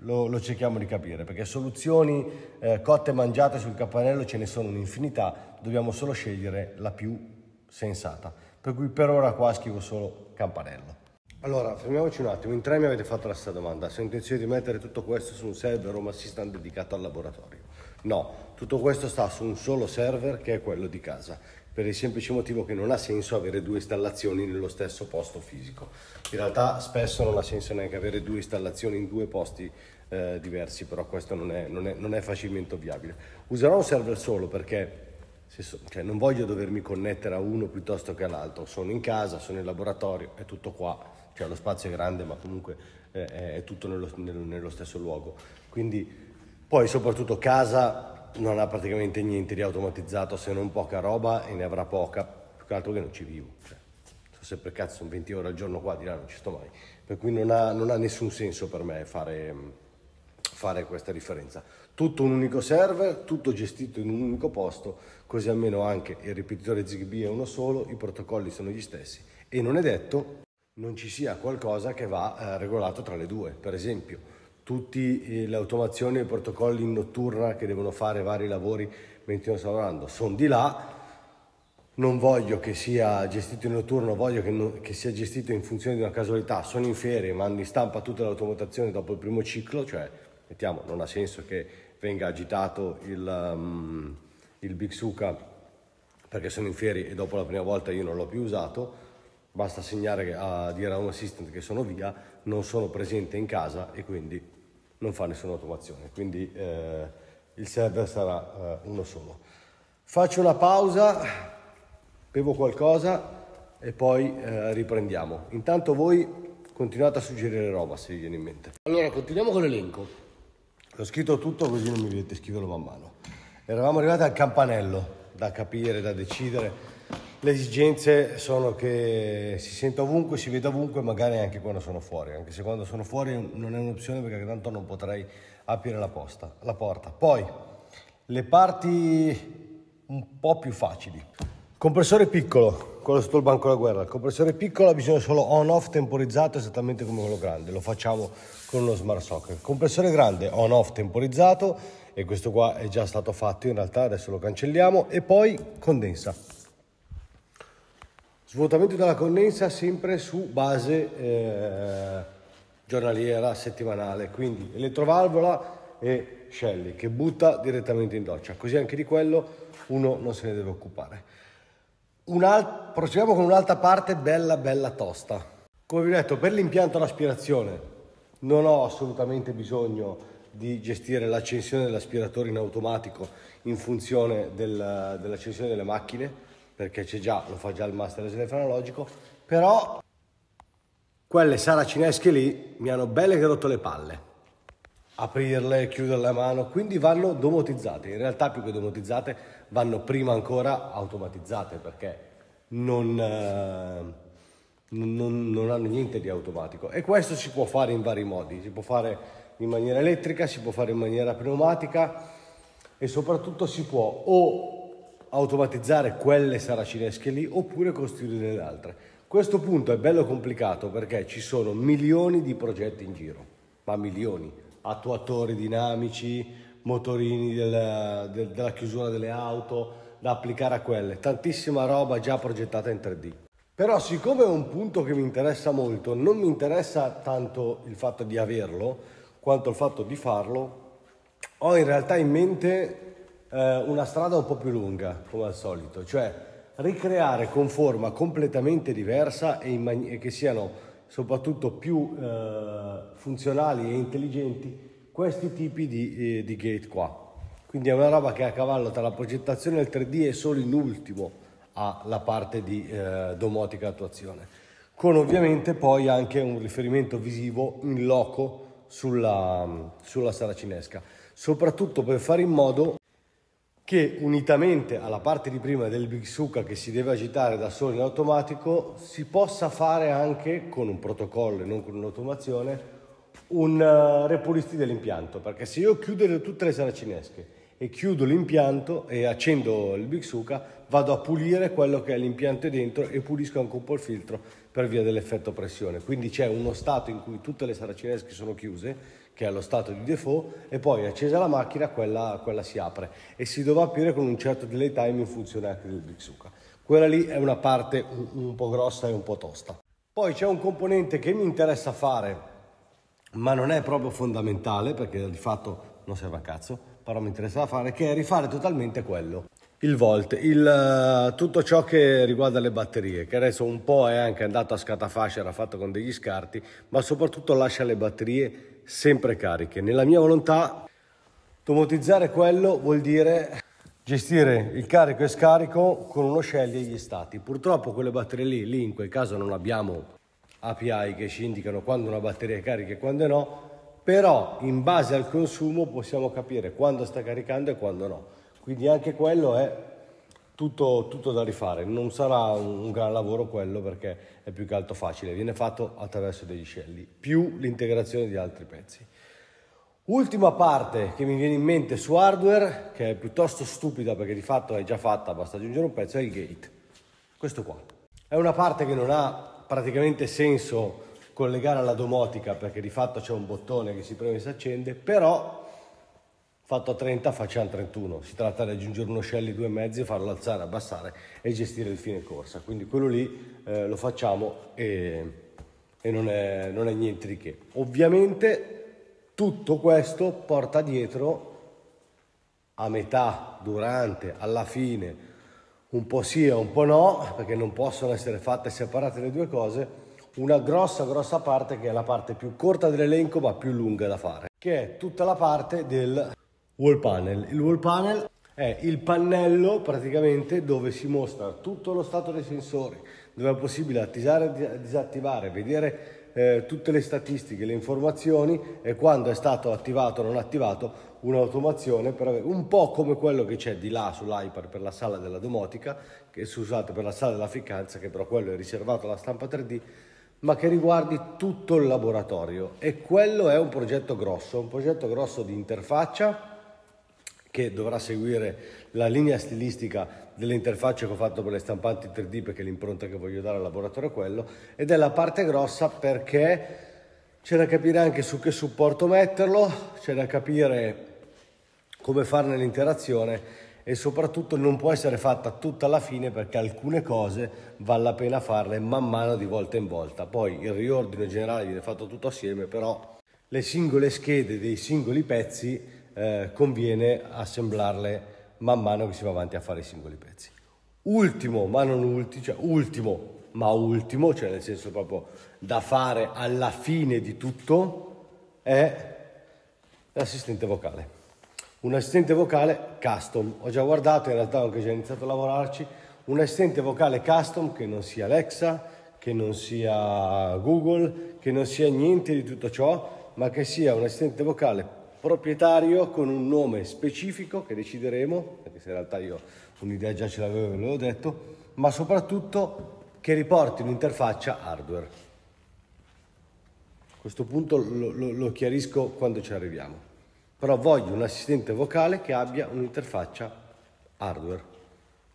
lo, lo, cerchiamo di capire, perché soluzioni eh, cotte e mangiate sul campanello ce ne sono un'infinità, dobbiamo solo scegliere la più sensata. Per cui per ora qua scrivo solo campanello. Allora, fermiamoci un attimo, in tre mi avete fatto la stessa domanda, se ho intenzione di mettere tutto questo su un server Home Assistant dedicato al laboratorio. No, tutto questo sta su un solo server che è quello di casa per il semplice motivo che non ha senso avere due installazioni nello stesso posto fisico. In realtà spesso non ha senso neanche avere due installazioni in due posti eh, diversi, però questo non è, non, è, non è, facilmente ovviabile. Userò un server solo perché so, cioè non voglio dovermi connettere a uno piuttosto che all'altro, sono in casa, sono in laboratorio, è tutto qua, cioè lo spazio è grande ma comunque eh, è tutto nello, nello stesso luogo. Quindi poi soprattutto casa non ha praticamente niente di automatizzato se non poca roba e ne avrà poca, più che altro che non ci vivo. Cioè, so se per cazzo sono 20 ore al giorno qua, di là non ci sto mai. Per cui non ha, non ha nessun senso per me fare, fare questa differenza. Tutto un unico server, tutto gestito in un unico posto, così almeno anche il ripetitore ZigBee è uno solo, i protocolli sono gli stessi e non è detto non ci sia qualcosa che va eh, regolato tra le due, per esempio tutte eh, le automazioni e i protocolli in notturna che devono fare vari lavori mentre io sto lavorando, sono di là, non voglio che sia gestito in notturno, voglio che, non, che, sia gestito in funzione di una casualità, sono in ferie, mando in stampa tutta l'automotazione dopo il primo ciclo, cioè mettiamo, non ha senso che venga agitato il, um, il Big Suka perché sono in ferie e dopo la prima volta io non l'ho più usato, basta segnare a ah, dire a un assistant che sono via, non sono presente in casa e quindi non fa nessuna automazione, quindi eh, il server sarà eh, uno solo. Faccio una pausa, bevo qualcosa e poi eh, riprendiamo. Intanto voi continuate a suggerire roba se vi viene in mente. Allora, continuiamo con l'elenco. L'ho scritto tutto così non mi vedete scriverlo man mano. Eravamo arrivati al campanello da capire, da decidere le esigenze sono che si sente ovunque, si vede ovunque, magari anche quando sono fuori, anche se quando sono fuori non è un'opzione perché tanto non potrei aprire la, posta, la porta. Poi le parti un po' più facili. Compressore piccolo, quello sotto il banco della guerra. Il compressore piccolo ha bisogno solo on-off temporizzato esattamente come quello grande, lo facciamo con uno smart socket. Compressore grande, on-off temporizzato e questo qua è già stato fatto in realtà, adesso lo cancelliamo e poi condensa. Svuotamento della connessa sempre su base eh, giornaliera, settimanale, quindi elettrovalvola e Shelly che butta direttamente in doccia, così anche di quello uno non se ne deve occupare. Alt- proseguiamo con un'altra parte bella bella tosta. Come vi ho detto, per l'impianto all'aspirazione non ho assolutamente bisogno di gestire l'accensione dell'aspiratore in automatico in funzione del, dell'accensione delle macchine perché c'è già, lo fa già il master esile però quelle saracinesche lì mi hanno belle che rotto le palle. Aprirle, chiuderle a mano, quindi vanno domotizzate. In realtà più che domotizzate vanno prima ancora automatizzate perché non, eh, non, non hanno niente di automatico. E questo si può fare in vari modi, si può fare in maniera elettrica, si può fare in maniera pneumatica e soprattutto si può o automatizzare quelle saracinesche lì oppure costruire le altre. Questo punto è bello complicato perché ci sono milioni di progetti in giro, ma milioni, attuatori dinamici, motorini della, del, della chiusura delle auto da applicare a quelle, tantissima roba già progettata in 3D. Però siccome è un punto che mi interessa molto, non mi interessa tanto il fatto di averlo quanto il fatto di farlo, ho in realtà in mente eh, una strada un po' più lunga, come al solito, cioè ricreare con forma completamente diversa e, man- e che siano soprattutto più eh, funzionali e intelligenti questi tipi di, eh, di, gate qua. Quindi è una roba che è a cavallo tra la progettazione e il 3D e solo in ultimo ha la parte di eh, domotica attuazione. Con ovviamente poi anche un riferimento visivo in loco sulla, sulla sala cinesca, soprattutto per fare in modo che unitamente alla parte di prima del Big Suca che si deve agitare da solo in automatico si possa fare anche con un protocollo e non con un'automazione un eh, repulisti dell'impianto perché se io chiudo tutte le saracinesche e chiudo l'impianto e accendo il Big Suca vado a pulire quello che è l'impianto dentro e pulisco anche un po' il filtro per via dell'effetto pressione quindi c'è uno stato in cui tutte le saracinesche sono chiuse che è allo stato di default, e poi accesa la macchina quella, quella si apre e si dovrà aprire con un certo delay time in funzione anche del Bixuca. Quella lì è una parte un, un po' grossa e un po' tosta. Poi c'è un componente che mi interessa fare, ma non è proprio fondamentale perché di fatto non serve a cazzo, però mi interessa fare, che è rifare totalmente quello il volt, il, eh, tutto ciò che riguarda le batterie, che adesso un po' è anche andato a scatafascia, era fatto con degli scarti, ma soprattutto lascia le batterie sempre cariche. Nella mia volontà, automatizzare quello vuol dire gestire il carico e scarico con uno sceglie gli stati. Purtroppo quelle batterie lì, lì in quel caso non abbiamo API che ci indicano quando una batteria è carica e quando no, però in base al consumo possiamo capire quando sta caricando e quando no. Quindi anche quello è tutto, tutto, da rifare, non sarà un, un, gran lavoro quello perché è più che altro facile, viene fatto attraverso degli scelli, più l'integrazione di altri pezzi. Ultima parte che mi viene in mente su hardware, che è piuttosto stupida perché di fatto è già fatta, basta aggiungere un pezzo, è il gate. Questo qua. È una parte che non ha praticamente senso collegare alla domotica perché di fatto c'è un bottone che si preme e si accende, però fatto a 30 facciamo 31, si tratta di aggiungere uno shell di due mezzi, farlo alzare, abbassare e gestire il fine corsa, quindi quello lì eh, lo facciamo e, e non, è, non, è, niente di che. Ovviamente tutto questo porta dietro a metà, durante, alla fine, un po' sì e un po' no, perché non possono essere fatte separate le due cose, una grossa grossa parte che è la parte più corta dell'elenco ma più lunga da fare, che è tutta la parte del Wall panel. Il wall panel è il pannello praticamente dove si mostra tutto lo stato dei sensori, dove è possibile attivare, disattivare, vedere eh, tutte le statistiche, le informazioni e quando è stato attivato o non attivato un'automazione per avere un po' come quello che c'è di là sull'iPad per la sala della domotica, che è usato per la sala della ficcanza, che però quello è riservato alla stampa 3D, ma che riguardi tutto il laboratorio. E quello è un progetto grosso, un progetto grosso di interfaccia che dovrà seguire la linea stilistica delle interfacce che ho fatto per le stampanti 3D perché l'impronta che voglio dare al laboratorio è quello ed è la parte grossa perché c'è da capire anche su che supporto metterlo, c'è da capire come farne l'interazione e soprattutto non può essere fatta tutta alla fine perché alcune cose vale la pena farle man mano di volta in volta. Poi il riordine generale viene fatto tutto assieme, però le singole schede dei singoli pezzi eh, conviene assemblarle man mano che si va avanti a fare i singoli pezzi. Ultimo, ma non ultimo, cioè ultimo, ma ultimo, cioè nel senso proprio da fare alla fine di tutto, è l'assistente vocale. Un assistente vocale custom, ho già guardato, in realtà ho anche già iniziato a lavorarci, un assistente vocale custom che non sia Alexa, che non sia Google, che non sia niente di tutto ciò, ma che sia un assistente vocale proprietario con un nome specifico che decideremo, anche se in realtà io un'idea già ce l'avevo e ve l'ho detto, ma soprattutto che riporti un'interfaccia hardware. A questo punto lo, lo, lo chiarisco quando ci arriviamo. Però voglio un assistente vocale che abbia un'interfaccia hardware,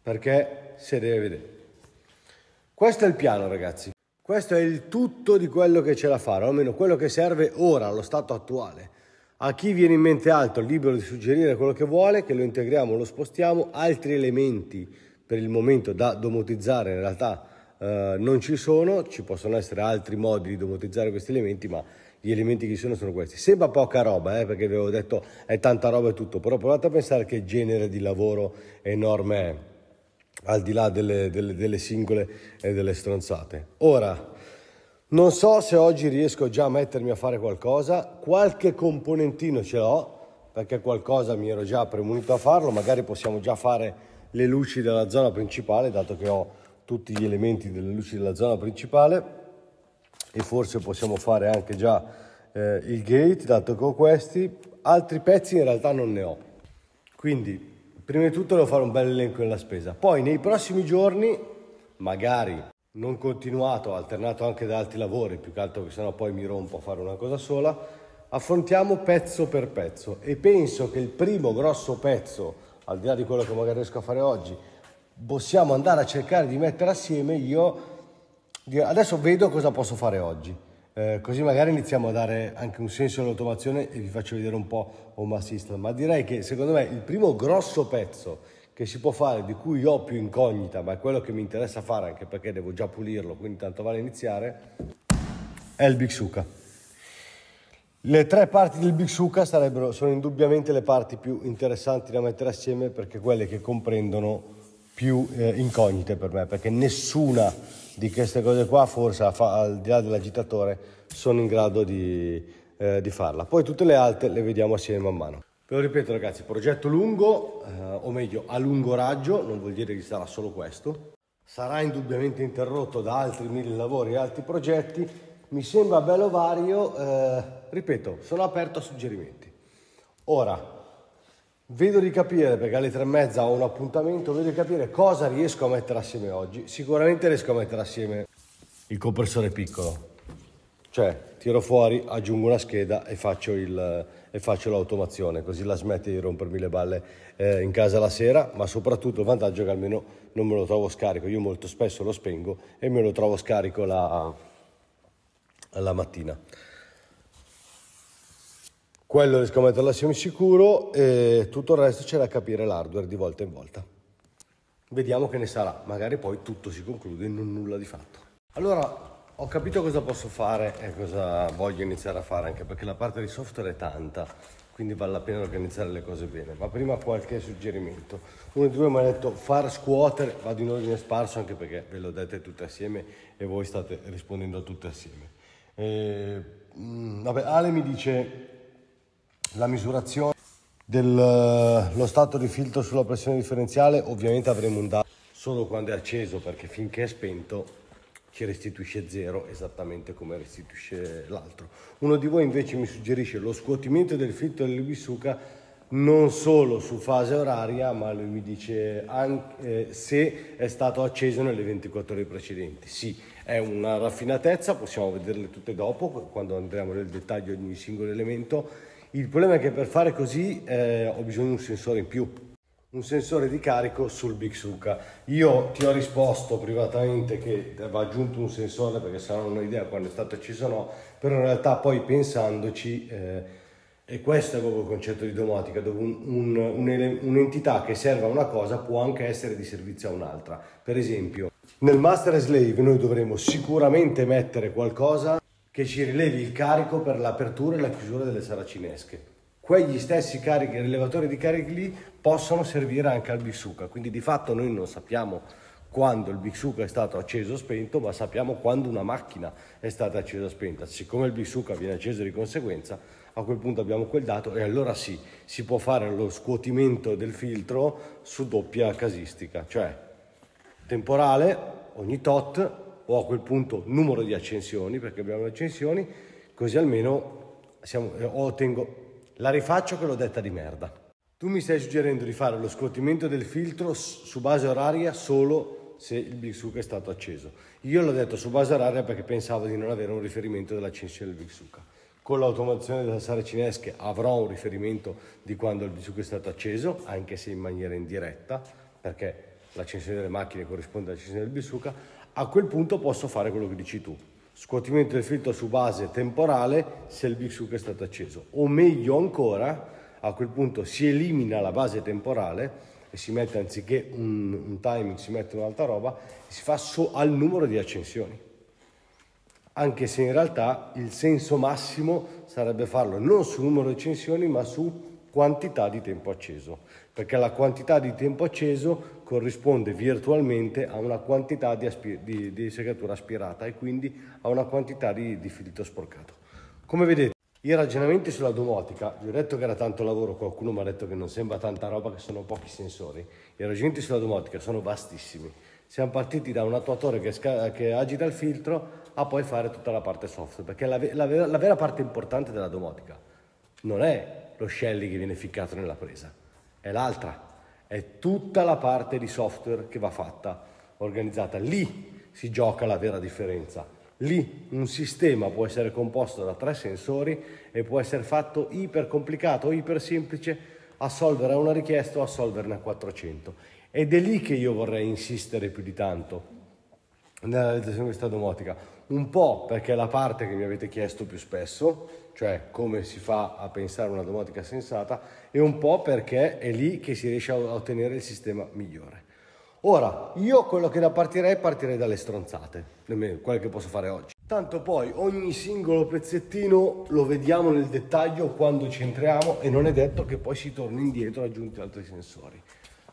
perché se deve vedere. Questo è il piano ragazzi, questo è il tutto di quello che c'è da fare, o almeno quello che serve ora allo stato attuale a chi viene in mente altro, libero di suggerire quello che vuole, che lo integriamo, lo spostiamo, altri elementi per il momento da domotizzare in realtà eh, non ci sono, ci possono essere altri modi di domotizzare questi elementi, ma gli elementi che ci sono sono questi. Sembra poca roba, eh, perché vi avevo detto è tanta roba e tutto, però provate a pensare che genere di lavoro enorme è, al di là delle, delle, delle singole e delle stronzate. Ora, non so se oggi riesco già a mettermi a fare qualcosa, qualche componentino ce l'ho, perché qualcosa mi ero già premunito a farlo, magari possiamo già fare le luci della zona principale, dato che ho tutti gli elementi delle luci della zona principale e forse possiamo fare anche già eh, il gate, dato che ho questi, altri pezzi in realtà non ne ho. Quindi, prima di tutto devo fare un bel elenco della spesa, poi nei prossimi giorni, magari non continuato, alternato anche da altri lavori, più che altro che sennò poi mi rompo a fare una cosa sola, affrontiamo pezzo per pezzo e penso che il primo grosso pezzo, al di là di quello che magari riesco a fare oggi, possiamo andare a cercare di mettere assieme io adesso vedo cosa posso fare oggi eh, così magari iniziamo a dare anche un senso all'automazione e vi faccio vedere un po' home assistant ma direi che secondo me il primo grosso pezzo che si può fare, di cui ho più incognita, ma è quello che mi interessa fare anche perché devo già pulirlo, quindi tanto vale iniziare, è il Big Suka. Le tre parti del Big Suka sarebbero, sono indubbiamente le parti più interessanti da mettere assieme perché quelle che comprendono più eh, incognite per me, perché nessuna di queste cose qua, forse al di là dell'agitatore, sono in grado di, eh, di farla. Poi tutte le altre le vediamo assieme man mano. Ve lo ripeto ragazzi, progetto lungo, eh, o meglio a lungo raggio, non vuol dire che sarà solo questo. Sarà indubbiamente interrotto da altri mille lavori e altri progetti. Mi sembra bello vario, eh, ripeto, sono aperto a suggerimenti. Ora, vedo di capire, perché alle tre e mezza ho un appuntamento, vedo di capire cosa riesco a mettere assieme oggi. Sicuramente riesco a mettere assieme il compressore piccolo. Cioè, tiro fuori, aggiungo una scheda e faccio, il, e faccio l'automazione, così la smetti di rompermi le balle eh, in casa la sera, ma soprattutto il vantaggio è che almeno non me lo trovo scarico, io molto spesso lo spengo e me lo trovo scarico la, la mattina. Quello riesco a metterlo a sicuro e tutto il resto c'è da capire l'hardware di volta in volta. Vediamo che ne sarà, magari poi tutto si conclude in un nulla di fatto. Allora, ho capito cosa posso fare e cosa voglio iniziare a fare, anche perché la parte di software è tanta, quindi vale la pena organizzare le cose bene. Ma prima qualche suggerimento. Uno di voi mi ha detto far scuotere, vado in ordine sparso anche perché ve lo date tutte assieme e voi state rispondendo tutte assieme. E, mm, vabbè, Ale mi dice la misurazione dello eh, stato di filtro sulla pressione differenziale, ovviamente avremo un dato solo quando è acceso perché finché è spento ci restituisce zero esattamente come restituisce l'altro. Uno di voi invece mi suggerisce lo scuotimento del filtro dell'ibisuca non solo su fase oraria, ma lui mi dice anche, eh, se è stato acceso nelle 24 ore precedenti. Sì, è una raffinatezza, possiamo vederle tutte dopo, quando andremo nel dettaglio di ogni singolo elemento. Il problema è che per fare così eh, ho bisogno di un sensore in più, un sensore di carico sul Big Suca. Io ti ho risposto privatamente che va aggiunto un sensore perché sarà un'idea quando è stato acceso o no, però in realtà poi pensandoci, eh, e questo è proprio il concetto di domotica, dove un, un, un, un'entità che serve a una cosa può anche essere di servizio a un'altra. Per esempio, nel Master Slave noi dovremo sicuramente mettere qualcosa che ci rilevi il carico per l'apertura e la chiusura delle saracinesche. Quegli stessi carichi, rilevatori di carichi lì possono servire anche al bisuca. Quindi di fatto noi non sappiamo quando il bisuca è stato acceso o spento, ma sappiamo quando una macchina è stata accesa o spenta. Siccome il bisuca viene acceso di conseguenza, a quel punto abbiamo quel dato e allora sì, si può fare lo scuotimento del filtro su doppia casistica, cioè temporale ogni tot o a quel punto numero di accensioni, perché abbiamo le accensioni, così almeno siamo, eh, ottengo la rifaccio che l'ho detta di merda. Tu mi stai suggerendo di fare lo scuotimento del filtro su base oraria solo se il Big Suca è stato acceso. Io l'ho detto su base oraria perché pensavo di non avere un riferimento dell'accensione del Big Suca. Con l'automazione della sala cinesche avrò un riferimento di quando il Big Suca è stato acceso, anche se in maniera indiretta, perché l'accensione delle macchine corrisponde all'accensione del Big bisuca, a quel punto posso fare quello che dici tu. Scuotimento del filtro su base temporale se il Big bisuca è stato acceso. O meglio ancora, a quel punto si elimina la base temporale e si mette anziché un, un timing, si mette un'altra roba, si fa so al numero di accensioni. Anche se in realtà il senso massimo sarebbe farlo non sul numero di accensioni, ma su quantità di tempo acceso, perché la quantità di tempo acceso corrisponde virtualmente a una quantità di, aspi- di, di segatura aspirata e quindi a una quantità di, di filtro sporcato. Come vedete, i ragionamenti sulla domotica, vi ho detto che era tanto lavoro, qualcuno mi ha detto che non sembra tanta roba, che sono pochi sensori. I ragionamenti sulla domotica sono vastissimi. Siamo partiti da un attuatore che, sca- che agita il filtro a poi fare tutta la parte software, perché la, ve- la, vera- la vera parte importante della domotica non è lo shelly che viene ficcato nella presa, è l'altra, è tutta la parte di software che va fatta, organizzata. Lì si gioca la vera differenza Lì un sistema può essere composto da tre sensori e può essere fatto iper complicato o iper semplice a una richiesta o assolverne a 400. Ed è lì che io vorrei insistere più di tanto nella realizzazione di questa domotica. Un po' perché è la parte che mi avete chiesto più spesso, cioè come si fa a pensare una domotica sensata, e un po' perché è lì che si riesce a ottenere il sistema migliore. Ora, io quello che da partirei, partirei dalle stronzate, quelle che posso fare oggi. Tanto poi ogni singolo pezzettino lo vediamo nel dettaglio quando ci entriamo e non è detto che poi si torni indietro aggiunti altri sensori.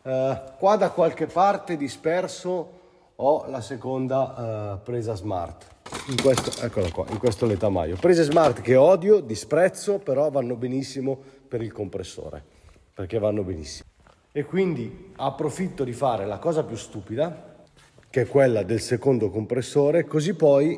Eh, qua da qualche parte disperso ho la seconda eh, presa smart. In questo, eccola qua, in questo letamaio. Prese smart che odio, disprezzo, però vanno benissimo per il compressore, perché vanno benissimo. E quindi approfitto di fare la cosa più stupida, che è quella del secondo compressore, così poi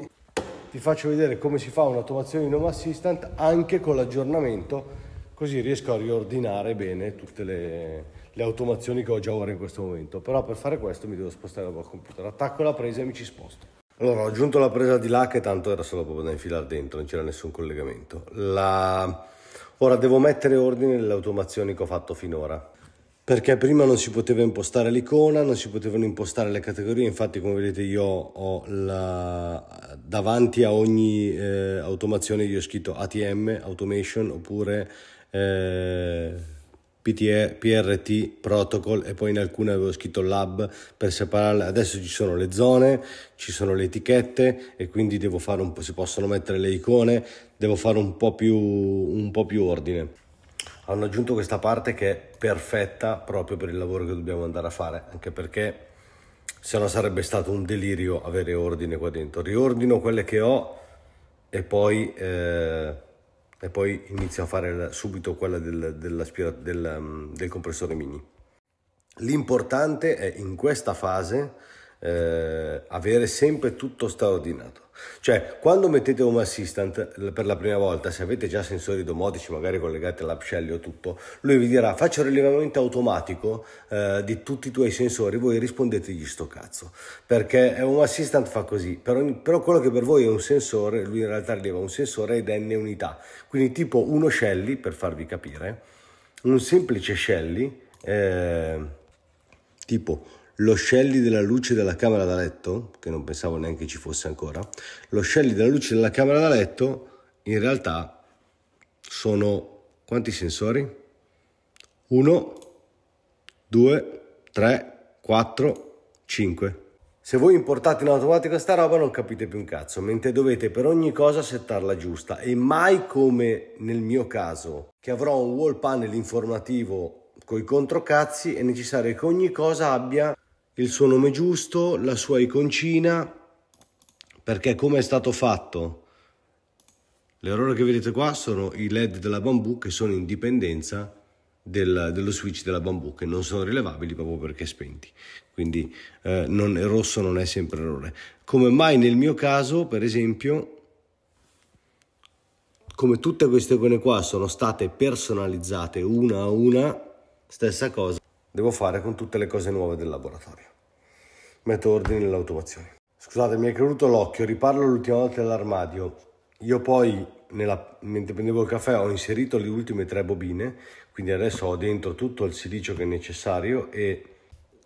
ti faccio vedere come si fa un'automazione di Home Assistant anche con l'aggiornamento, così riesco a riordinare bene tutte le, le automazioni che ho già ora in questo momento. Però per fare questo mi devo spostare dal computer, attacco la presa e mi ci sposto. Allora, ho aggiunto la presa di là che tanto era solo proprio da infilare dentro, non c'era nessun collegamento. La... Ora devo mettere ordine nelle automazioni che ho fatto finora perché prima non si poteva impostare l'icona, non si potevano impostare le categorie, infatti come vedete io ho la, davanti a ogni eh, automazione io ho scritto ATM, automation oppure eh, PTE, PRT, protocol e poi in alcune avevo scritto lab per separarle, adesso ci sono le zone, ci sono le etichette e quindi devo fare un po', si possono mettere le icone, devo fare un po' più, un po più ordine hanno aggiunto questa parte che è perfetta proprio per il lavoro che dobbiamo andare a fare, anche perché se no sarebbe stato un delirio avere ordine qua dentro. Riordino quelle che ho e poi, eh, e poi inizio a fare subito quella del, del, mm, del compressore mini. L'importante è in questa fase eh, avere sempre tutto straordinato. Cioè, quando mettete Home Assistant per la prima volta, se avete già sensori domotici, magari collegati all'app o tutto, lui vi dirà faccio il rilevamento automatico eh, di tutti i tuoi sensori, voi rispondetegli sto cazzo. Perché Home Assistant fa così, per ogni, però quello che per voi è un sensore, lui in realtà rileva un sensore ed è n unità. Quindi tipo uno Shelly, per farvi capire, un semplice Shelly, eh, tipo lo Shelly della luce della camera da letto, che non pensavo neanche ci fosse ancora, lo Shelly della luce della camera da letto in realtà sono quanti sensori? 1, 2, 3, 4, 5. Se voi importate in automatico sta roba non capite più un cazzo, mentre dovete per ogni cosa settarla giusta e mai come nel mio caso che avrò un wall panel informativo coi controcazzi è necessario che ogni cosa abbia il suo nome giusto, la sua iconcina, perché come è stato fatto l'errore che vedete qua sono i led della bambù che sono in dipendenza del, dello switch della bambù che non sono rilevabili proprio perché spenti quindi eh, non, il rosso non è sempre errore come mai nel mio caso per esempio come tutte queste icone qua sono state personalizzate una a una stessa cosa devo fare con tutte le cose nuove del laboratorio metto ordine nell'automazione. Scusate, mi è creduto l'occhio, riparlo l'ultima volta dell'armadio. Io poi, nella, mentre prendevo il caffè, ho inserito le ultime tre bobine, quindi adesso ho dentro tutto il silicio che è necessario e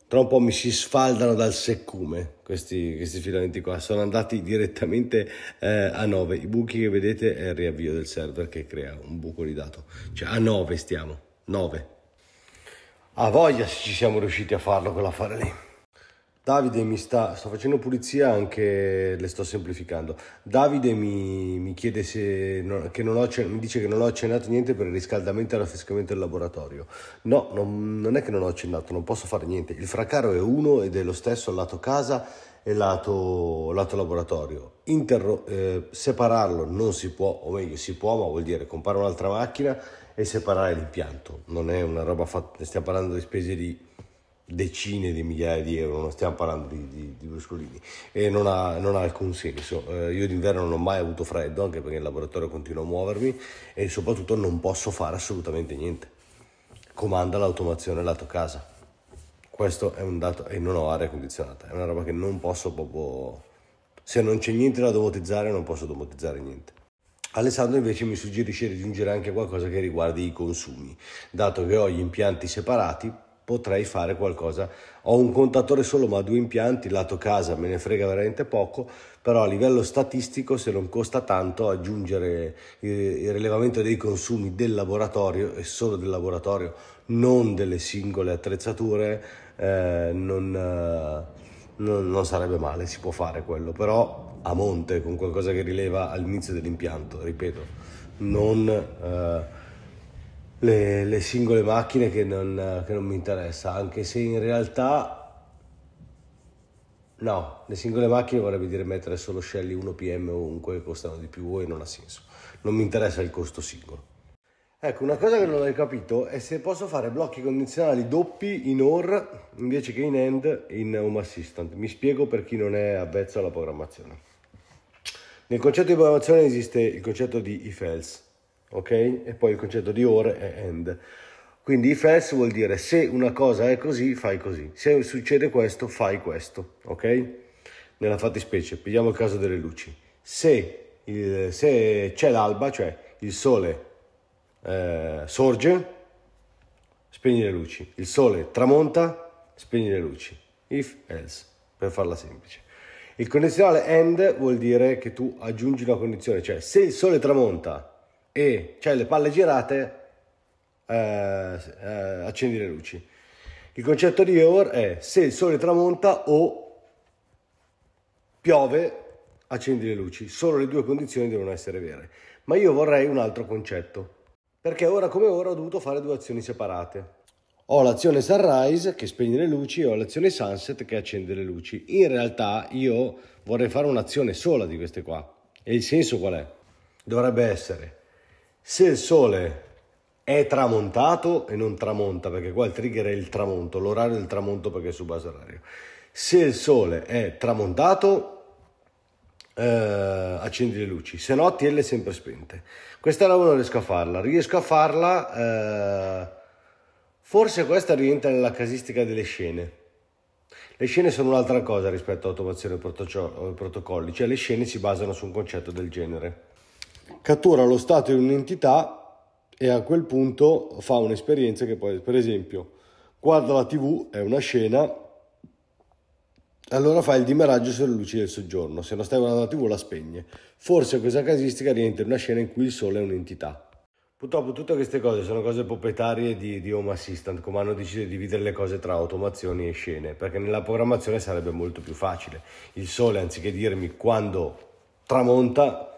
tra un po' mi si sfaldano dal seccume questi, questi filamenti qua. Sono andati direttamente eh, a 9. I buchi che vedete è il riavvio del server che crea un buco di dato. Cioè a 9 stiamo, 9. A voglia se ci siamo riusciti a farlo quella fare lì. Davide mi sta, sto facendo pulizia anche, le sto semplificando. Davide mi, mi chiede se, non, che non ho, mi dice che non ho accennato niente per il riscaldamento e raffrescamento del laboratorio. No, non, non, è che non ho accennato, non posso fare niente. Il fracaro è uno ed è lo stesso lato casa e lato, lato laboratorio. Interro, eh, separarlo non si può, o meglio si può, ma vuol dire comprare un'altra macchina e separare l'impianto. Non è una roba fatta, stiamo parlando di spese di decine di migliaia di euro, non stiamo parlando di, di, di bruscolini, e non ha, non ha alcun senso. Eh, io d'inverno non ho mai avuto freddo, anche perché il laboratorio continua a muovermi e soprattutto non posso fare assolutamente niente. Comanda l'automazione lato casa. Questo è un dato, e non ho aria condizionata, è una roba che non posso proprio... Se non c'è niente da domotizzare non posso domotizzare niente. Alessandro invece mi suggerisce di aggiungere anche qualcosa che riguardi i consumi, dato che ho gli impianti separati potrei fare qualcosa. Ho un contatore solo ma due impianti, lato casa me ne frega veramente poco, però a livello statistico se non costa tanto aggiungere eh, il rilevamento dei consumi del laboratorio e solo del laboratorio, non delle singole attrezzature, eh, non, eh, non, non sarebbe male, si può fare quello, però a monte con qualcosa che rileva all'inizio dell'impianto, ripeto, non... Eh, le, le singole macchine che non, che non mi interessa, anche se in realtà No, le singole macchine vorrebbe dire mettere solo Shelly 1 PM ovunque, costano di più e non ha senso. Non mi interessa il costo singolo. Ecco, una cosa che non hai capito è se posso fare blocchi condizionali doppi in OR invece che in AND in Home Assistant. Mi spiego per chi non è avvezzo alla programmazione. Nel concetto di programmazione esiste il concetto di IFELS, ok? E poi il concetto di ore è end. Quindi if else vuol dire se una cosa è così, fai così. Se succede questo, fai questo, ok? Nella fattispecie, prendiamo il caso delle luci. Se, il, se c'è l'alba, cioè il sole eh, sorge, spegni le luci. Il sole tramonta, spegni le luci. If else, per farla semplice. Il condizionale end vuol dire che tu aggiungi una condizione, cioè se il sole tramonta, e c'è cioè le palle girate, eh, eh, accendi le luci. Il concetto di Eor è se il sole tramonta o piove, accendi le luci. Solo le due condizioni devono essere vere. Ma io vorrei un altro concetto, perché ora come ora ho dovuto fare due azioni separate. Ho l'azione sunrise che spegne le luci e ho l'azione sunset che accende le luci. In realtà io vorrei fare un'azione sola di queste qua. E il senso qual è? Dovrebbe essere se il sole è tramontato e non tramonta, perché qua il trigger è il tramonto, l'orario del tramonto perché è su base orario. Se il sole è tramontato, eh, accendi le luci, se no tienle sempre spente. Questa roba non riesco a farla, riesco a farla, eh, forse questa rientra nella casistica delle scene. Le scene sono un'altra cosa rispetto a automazione e protocolli, cioè le scene si basano su un concetto del genere cattura lo stato di un'entità e a quel punto fa un'esperienza che poi, per esempio, guarda la tv, è una scena, allora fa il dimeraggio sulle luci del soggiorno, se non stai guardando la tv la spegne. Forse questa casistica rientra in una scena in cui il sole è un'entità. Purtroppo tutte queste cose sono cose proprietarie di, di Home Assistant, come hanno deciso di dividere le cose tra automazioni e scene, perché nella programmazione sarebbe molto più facile. Il sole, anziché dirmi quando tramonta,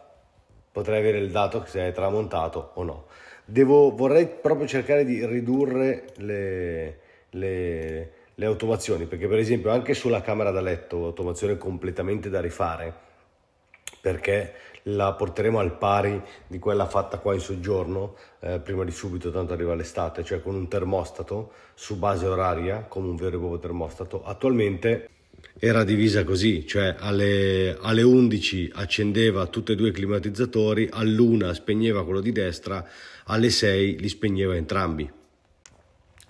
potrei avere il dato se è tramontato o no. Devo, vorrei proprio cercare di ridurre le, le, le automazioni, perché per esempio anche sulla camera da letto, automazione completamente da rifare, perché la porteremo al pari di quella fatta qua in soggiorno, eh, prima di subito, tanto arriva l'estate, cioè con un termostato su base oraria, come un vero e proprio termostato. Attualmente era divisa così, cioè alle, alle 11 accendeva tutti e due i climatizzatori, all'una spegneva quello di destra, alle 6 li spegneva entrambi.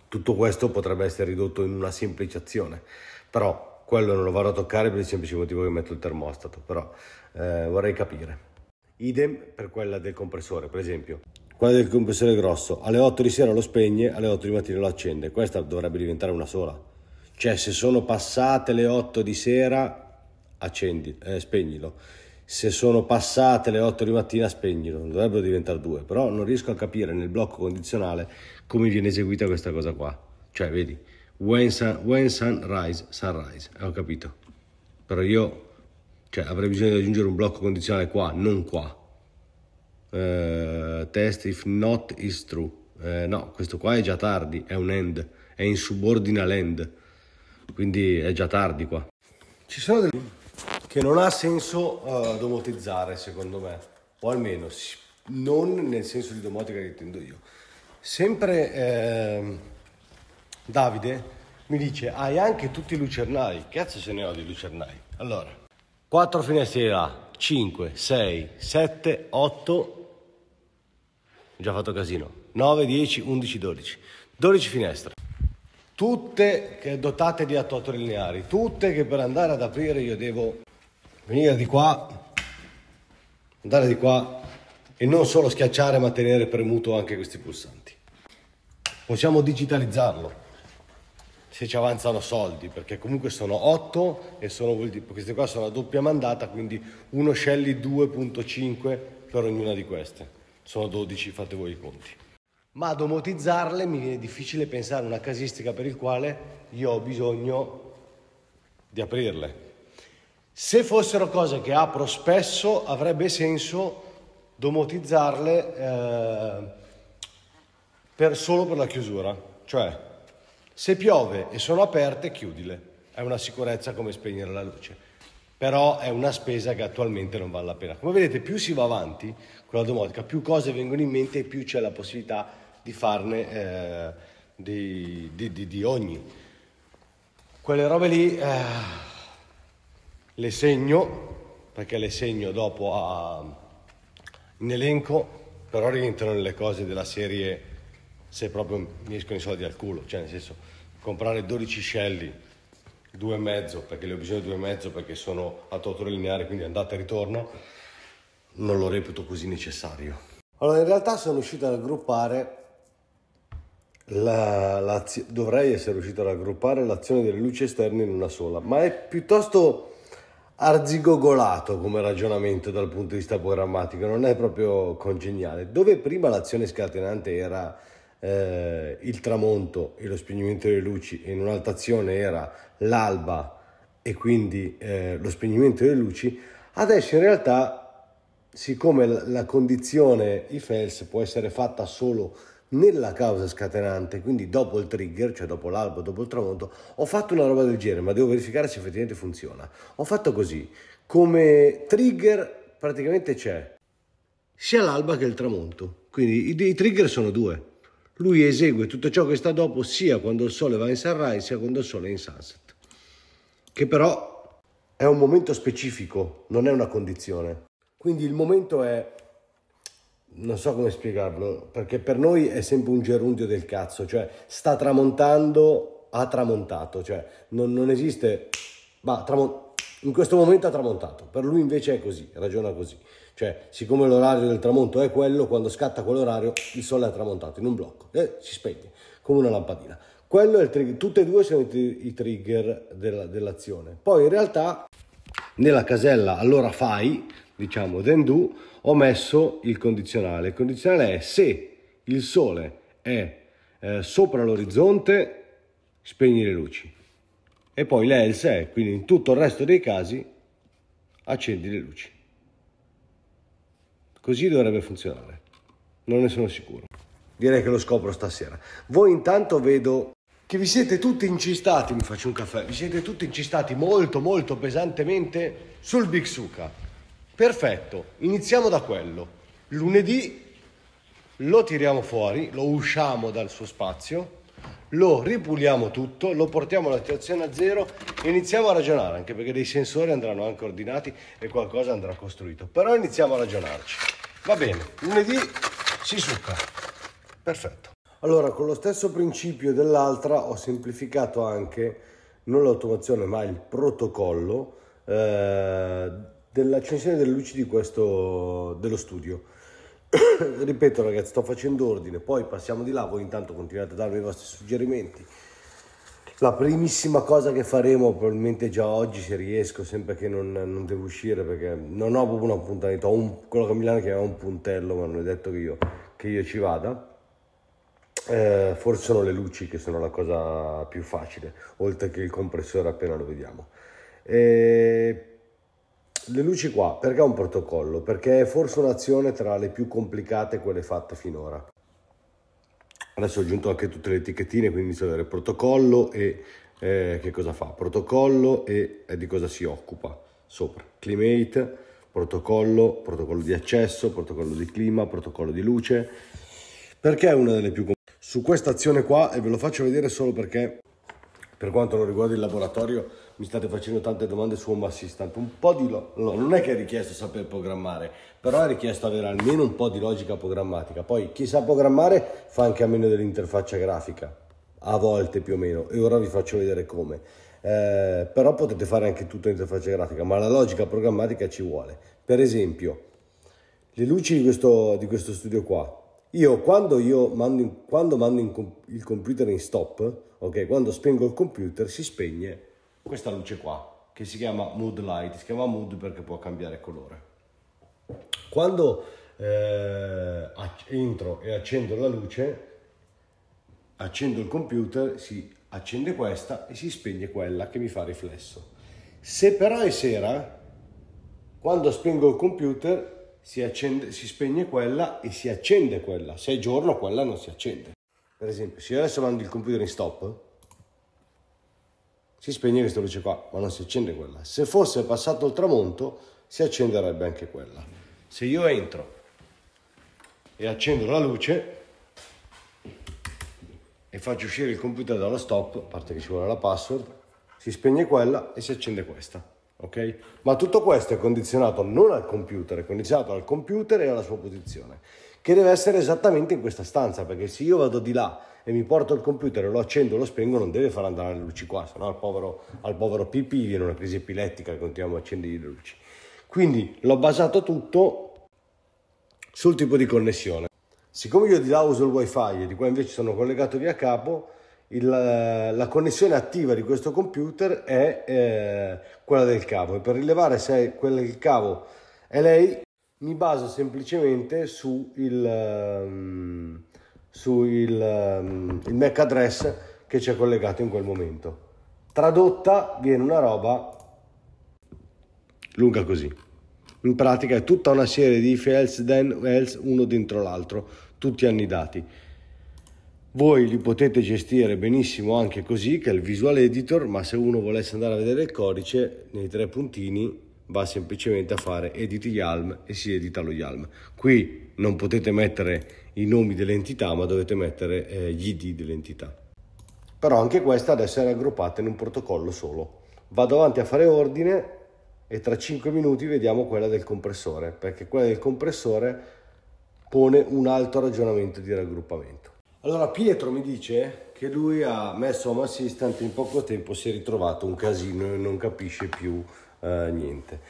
Tutto questo potrebbe essere ridotto in una semplice azione, però quello non lo vado a toccare per il semplice motivo che metto il termostato, però eh, vorrei capire. Idem per quella del compressore, per esempio. Quella del compressore grosso, alle 8 di sera lo spegne, alle 8 di mattina lo accende, questa dovrebbe diventare una sola cioè se sono passate le 8 di sera, accendi, eh, spegnilo. Se sono passate le 8 di mattina, spegnilo. Dovrebbero diventare due, però non riesco a capire nel blocco condizionale come viene eseguita questa cosa qua. Cioè, vedi, when, sun, when sunrise, sunrise, eh, ho capito. Però io cioè, avrei bisogno di aggiungere un blocco condizionale qua, non qua. Uh, test if not is true. Uh, no, questo qua è già tardi, è un end, è in subordina l'end quindi è già tardi qua. Ci sono delle che non ha senso uh, domotizzare secondo me, o almeno non nel senso di domotica che intendo io. Sempre eh, Davide mi dice hai anche tutti i lucernai, cazzo se ne ho di lucernai. Allora, 4 finestre di là, 5, 6, 7, 8, ho già fatto casino, 9, 10, 11, 12, 12 finestre tutte che dotate di attuatori lineari, tutte che per andare ad aprire io devo venire di qua, andare di qua e non solo schiacciare ma tenere premuto anche questi pulsanti. Possiamo digitalizzarlo se ci avanzano soldi, perché comunque sono 8 e sono, queste qua sono a doppia mandata, quindi uno scelli 2.5 per ognuna di queste. Sono 12, fate voi i conti ma domotizzarle mi viene difficile pensare a una casistica per il quale io ho bisogno di aprirle. Se fossero cose che apro spesso avrebbe senso domotizzarle eh, per solo per la chiusura, cioè se piove e sono aperte chiudile, è una sicurezza come spegnere la luce, però è una spesa che attualmente non vale la pena. Come vedete più si va avanti con la domotica, più cose vengono in mente e più c'è la possibilità di farne eh, di, di, di, di, ogni. Quelle robe lì eh, le segno, perché le segno dopo a, in elenco, però rientrano nelle cose della serie se proprio mi escono i soldi al culo, cioè nel senso comprare 12 scelli, mezzo, perché le ho bisogno di mezzo perché sono a tortura lineare, quindi andata e ritorno, non lo reputo così necessario. Allora in realtà sono riuscito a raggruppare la, la, dovrei essere riuscito a raggruppare l'azione delle luci esterne in una sola, ma è piuttosto arzigogolato come ragionamento dal punto di vista programmatico, non è proprio congeniale. Dove prima l'azione scatenante era eh, il tramonto e lo spegnimento delle luci, e in un'altra azione era l'alba e quindi eh, lo spegnimento delle luci, adesso in realtà, siccome la condizione IFELS può essere fatta solo nella causa scatenante, quindi dopo il trigger, cioè dopo l'albo, dopo il tramonto, ho fatto una roba del genere, ma devo verificare se effettivamente funziona. Ho fatto così, come trigger praticamente c'è sia l'alba che il tramonto, quindi i, i trigger sono due. Lui esegue tutto ciò che sta dopo sia quando il sole va in sunrise sia quando il sole è in sunset, che però è un momento specifico, non è una condizione. Quindi il momento è non so come spiegarlo, perché per noi è sempre un gerundio del cazzo, cioè sta tramontando, ha tramontato, cioè non, non esiste, ma tramontato in questo momento ha tramontato, per lui invece è così, ragiona così. Cioè, siccome l'orario del tramonto è quello, quando scatta quell'orario il sole ha tramontato in un blocco e si spegne come una lampadina. Quello è il trigger, tutti e due sono i, trigger della, dell'azione. Poi in realtà nella casella allora fai diciamo then do, ho messo il condizionale. Il condizionale è se il sole è eh, sopra l'orizzonte, spegni le luci. E poi l'else è, quindi in tutto il resto dei casi, accendi le luci. Così dovrebbe funzionare. Non ne sono sicuro. Direi che lo scopro stasera. Voi intanto vedo che vi siete tutti incistati, mi faccio un caffè, vi siete tutti incistati molto molto pesantemente sul Big Suka. Perfetto, iniziamo da quello. Lunedì lo tiriamo fuori, lo usciamo dal suo spazio, lo ripuliamo tutto, lo portiamo alla situazione a zero e iniziamo a ragionare, anche perché dei sensori andranno anche ordinati e qualcosa andrà costruito. Però iniziamo a ragionarci. Va bene, lunedì si succa. Perfetto. Allora, con lo stesso principio dell'altra ho semplificato anche non l'automazione, ma il protocollo eh, dell'accensione delle luci di questo, dello studio. Ripeto ragazzi, sto facendo ordine, poi passiamo di là, voi intanto continuate a darmi i vostri suggerimenti. La primissima cosa che faremo, probabilmente già oggi se riesco, sempre che non, non devo uscire perché non ho proprio un appuntamento, ho un, quello che a Milano chiama un puntello, ma non è detto che io, che io ci vada. Eh, forse sono le luci che sono la cosa più facile, oltre che il compressore appena lo vediamo. Eh, le luci qua, perché un protocollo? Perché è forse un'azione tra le più complicate quelle fatte finora. Adesso ho aggiunto anche tutte le etichettine, quindi inizio a vedere protocollo e eh, che cosa fa. Protocollo e eh, di cosa si occupa sopra. Climate, protocollo, protocollo di accesso, protocollo di clima, protocollo di luce. Perché è una delle più complicate? Su questa azione qua, e ve lo faccio vedere solo perché per quanto non riguarda il laboratorio, mi state facendo tante domande su Home Assistant, un po' di... Lo- non è che è richiesto saper programmare, però è richiesto avere almeno un po' di logica programmatica. Poi chi sa programmare fa anche a meno dell'interfaccia grafica, a volte più o meno, e ora vi faccio vedere come. Eh, però potete fare anche tutta interfaccia grafica, ma la logica programmatica ci vuole. Per esempio, le luci di questo, di questo studio qua, io quando, io mando, in, quando mando in, il computer in stop, ok, quando spengo il computer si spegne questa luce qua, che si chiama mood light, si chiama mood perché può cambiare colore. Quando eh, entro e accendo la luce, accendo il computer, si accende questa e si spegne quella che mi fa riflesso. Se però è sera, quando spengo il computer si, accende, si spegne quella e si accende quella. Se è giorno quella non si accende. Per esempio, se io adesso mando il computer in stop, si spegne questa luce qua, ma non si accende quella. Se fosse passato il tramonto, si accenderebbe anche quella. Se io entro e accendo la luce e faccio uscire il computer dallo stop, a parte che ci vuole la password, si spegne quella e si accende questa ok? Ma tutto questo è condizionato non al computer, è condizionato al computer e alla sua posizione, che deve essere esattamente in questa stanza, perché se io vado di là e mi porto il computer e lo accendo e lo spengo, non deve far andare le luci qua, sennò al povero, al povero Pipì viene una crisi epilettica e continuiamo a accendere le luci. Quindi l'ho basato tutto sul tipo di connessione. Siccome io di là uso il wifi e di qua invece sono collegato via capo, il, eh, la connessione attiva di questo computer è eh, quella del cavo e per rilevare se quella del cavo è lei mi baso semplicemente su il, um, su il, um, il MAC address che ci c'è collegato in quel momento. Tradotta viene una roba lunga così. In pratica è tutta una serie di if else then else uno dentro l'altro, tutti anni dati voi li potete gestire benissimo anche così, che è il visual editor, ma se uno volesse andare a vedere il codice, nei tre puntini va semplicemente a fare edit YALM e si edita lo YALM. Qui non potete mettere i nomi dell'entità ma dovete mettere eh, gli ID dell'entità. Però anche questa adesso è raggruppata in un protocollo solo. Vado avanti a fare ordine e tra 5 minuti vediamo quella del compressore, perché quella del compressore pone un altro ragionamento di raggruppamento. Allora Pietro mi dice che lui ha messo Home Assistant in poco tempo si è ritrovato un casino e non capisce più eh, niente.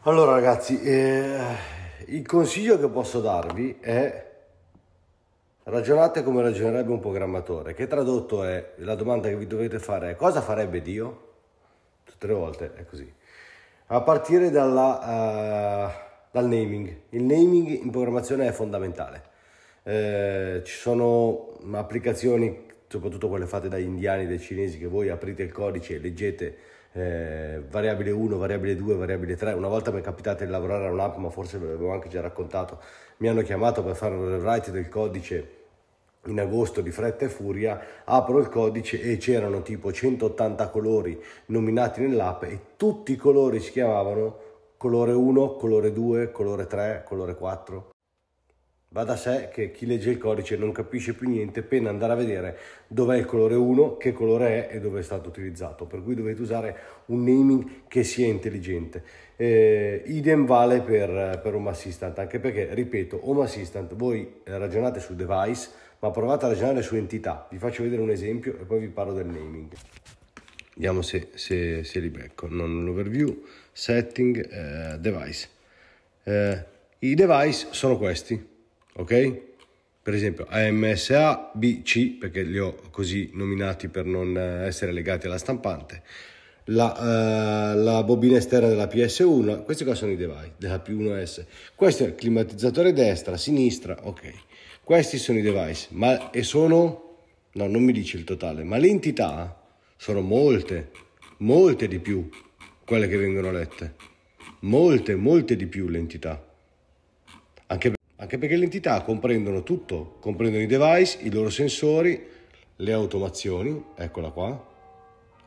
Allora ragazzi, eh, il consiglio che posso darvi è ragionate come ragionerebbe un programmatore, che tradotto è, la domanda che vi dovete fare è cosa farebbe Dio? Tutte le volte è così. A partire dalla, uh, dal naming. Il naming in programmazione è fondamentale eh, ci sono applicazioni, soprattutto quelle fatte dagli indiani, e dai cinesi, che voi aprite il codice e leggete eh, variabile 1, variabile 2, variabile 3. Una volta mi è capitato di lavorare a un'app, ma forse ve l'avevo anche già raccontato, mi hanno chiamato per fare un rewrite del codice in agosto di fretta e furia, apro il codice e c'erano tipo 180 colori nominati nell'app e tutti i colori si chiamavano colore 1, colore 2, colore 3, colore 4. Va da sé che chi legge il codice non capisce più niente, pena andare a vedere dov'è il colore 1, che colore è e dove è stato utilizzato. Per cui dovete usare un naming che sia intelligente. Eh, idem vale per, per Home Assistant, anche perché, ripeto, Home Assistant, voi ragionate su device, ma provate a ragionare su entità. Vi faccio vedere un esempio e poi vi parlo del naming. Vediamo se, se, se li becco. Non l'overview, setting, eh, device. Eh, I device sono questi ok? Per esempio AMSA, BC, perché li ho così nominati per non eh, essere legati alla stampante, la, eh, la bobina esterna della PS1, questi qua sono i device della P1S, questo è il climatizzatore destra, sinistra, ok. Questi sono i device, ma e sono, no non mi dice il totale, ma le entità sono molte, molte di più quelle che vengono lette, molte, molte di più le entità. Anche anche perché le entità comprendono tutto, comprendono i device, i loro sensori, le automazioni, eccola qua,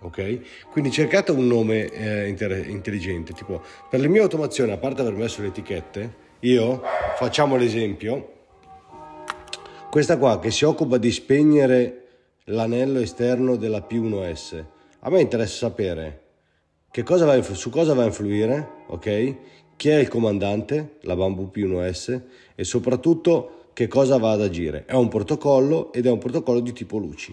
ok? Quindi cercate un nome eh, intelligente, tipo per le mie automazioni, a parte aver messo le etichette, io facciamo l'esempio, questa qua che si occupa di spegnere l'anello esterno della P1S, a me interessa sapere cosa va, su cosa va a influire, ok? chi è il comandante, la Bamboo P1S e soprattutto che cosa va ad agire. È un protocollo ed è un protocollo di tipo luci.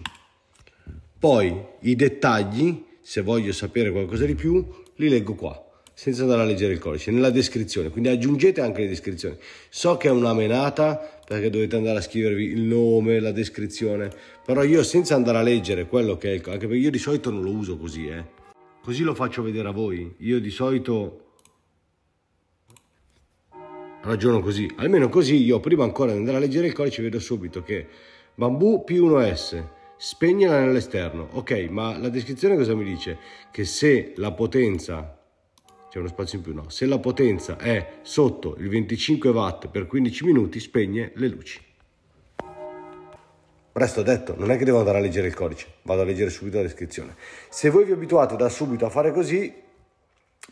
Poi i dettagli, se voglio sapere qualcosa di più, li leggo qua, senza andare a leggere il codice, nella descrizione. Quindi aggiungete anche le descrizioni. So che è una menata perché dovete andare a scrivervi il nome, la descrizione, però io senza andare a leggere quello che è il codice, anche perché io di solito non lo uso così, eh. Così lo faccio vedere a voi. Io di solito ragiono così. Almeno così io prima ancora di andare a leggere il codice vedo subito che bambù P1S spegnela nell'esterno. Ok, ma la descrizione cosa mi dice? Che se la potenza c'è uno spazio in più, no. Se la potenza è sotto il 25 watt per 15 minuti spegne le luci. Presto detto, non è che devo andare a leggere il codice, vado a leggere subito la descrizione. Se voi vi abituate da subito a fare così,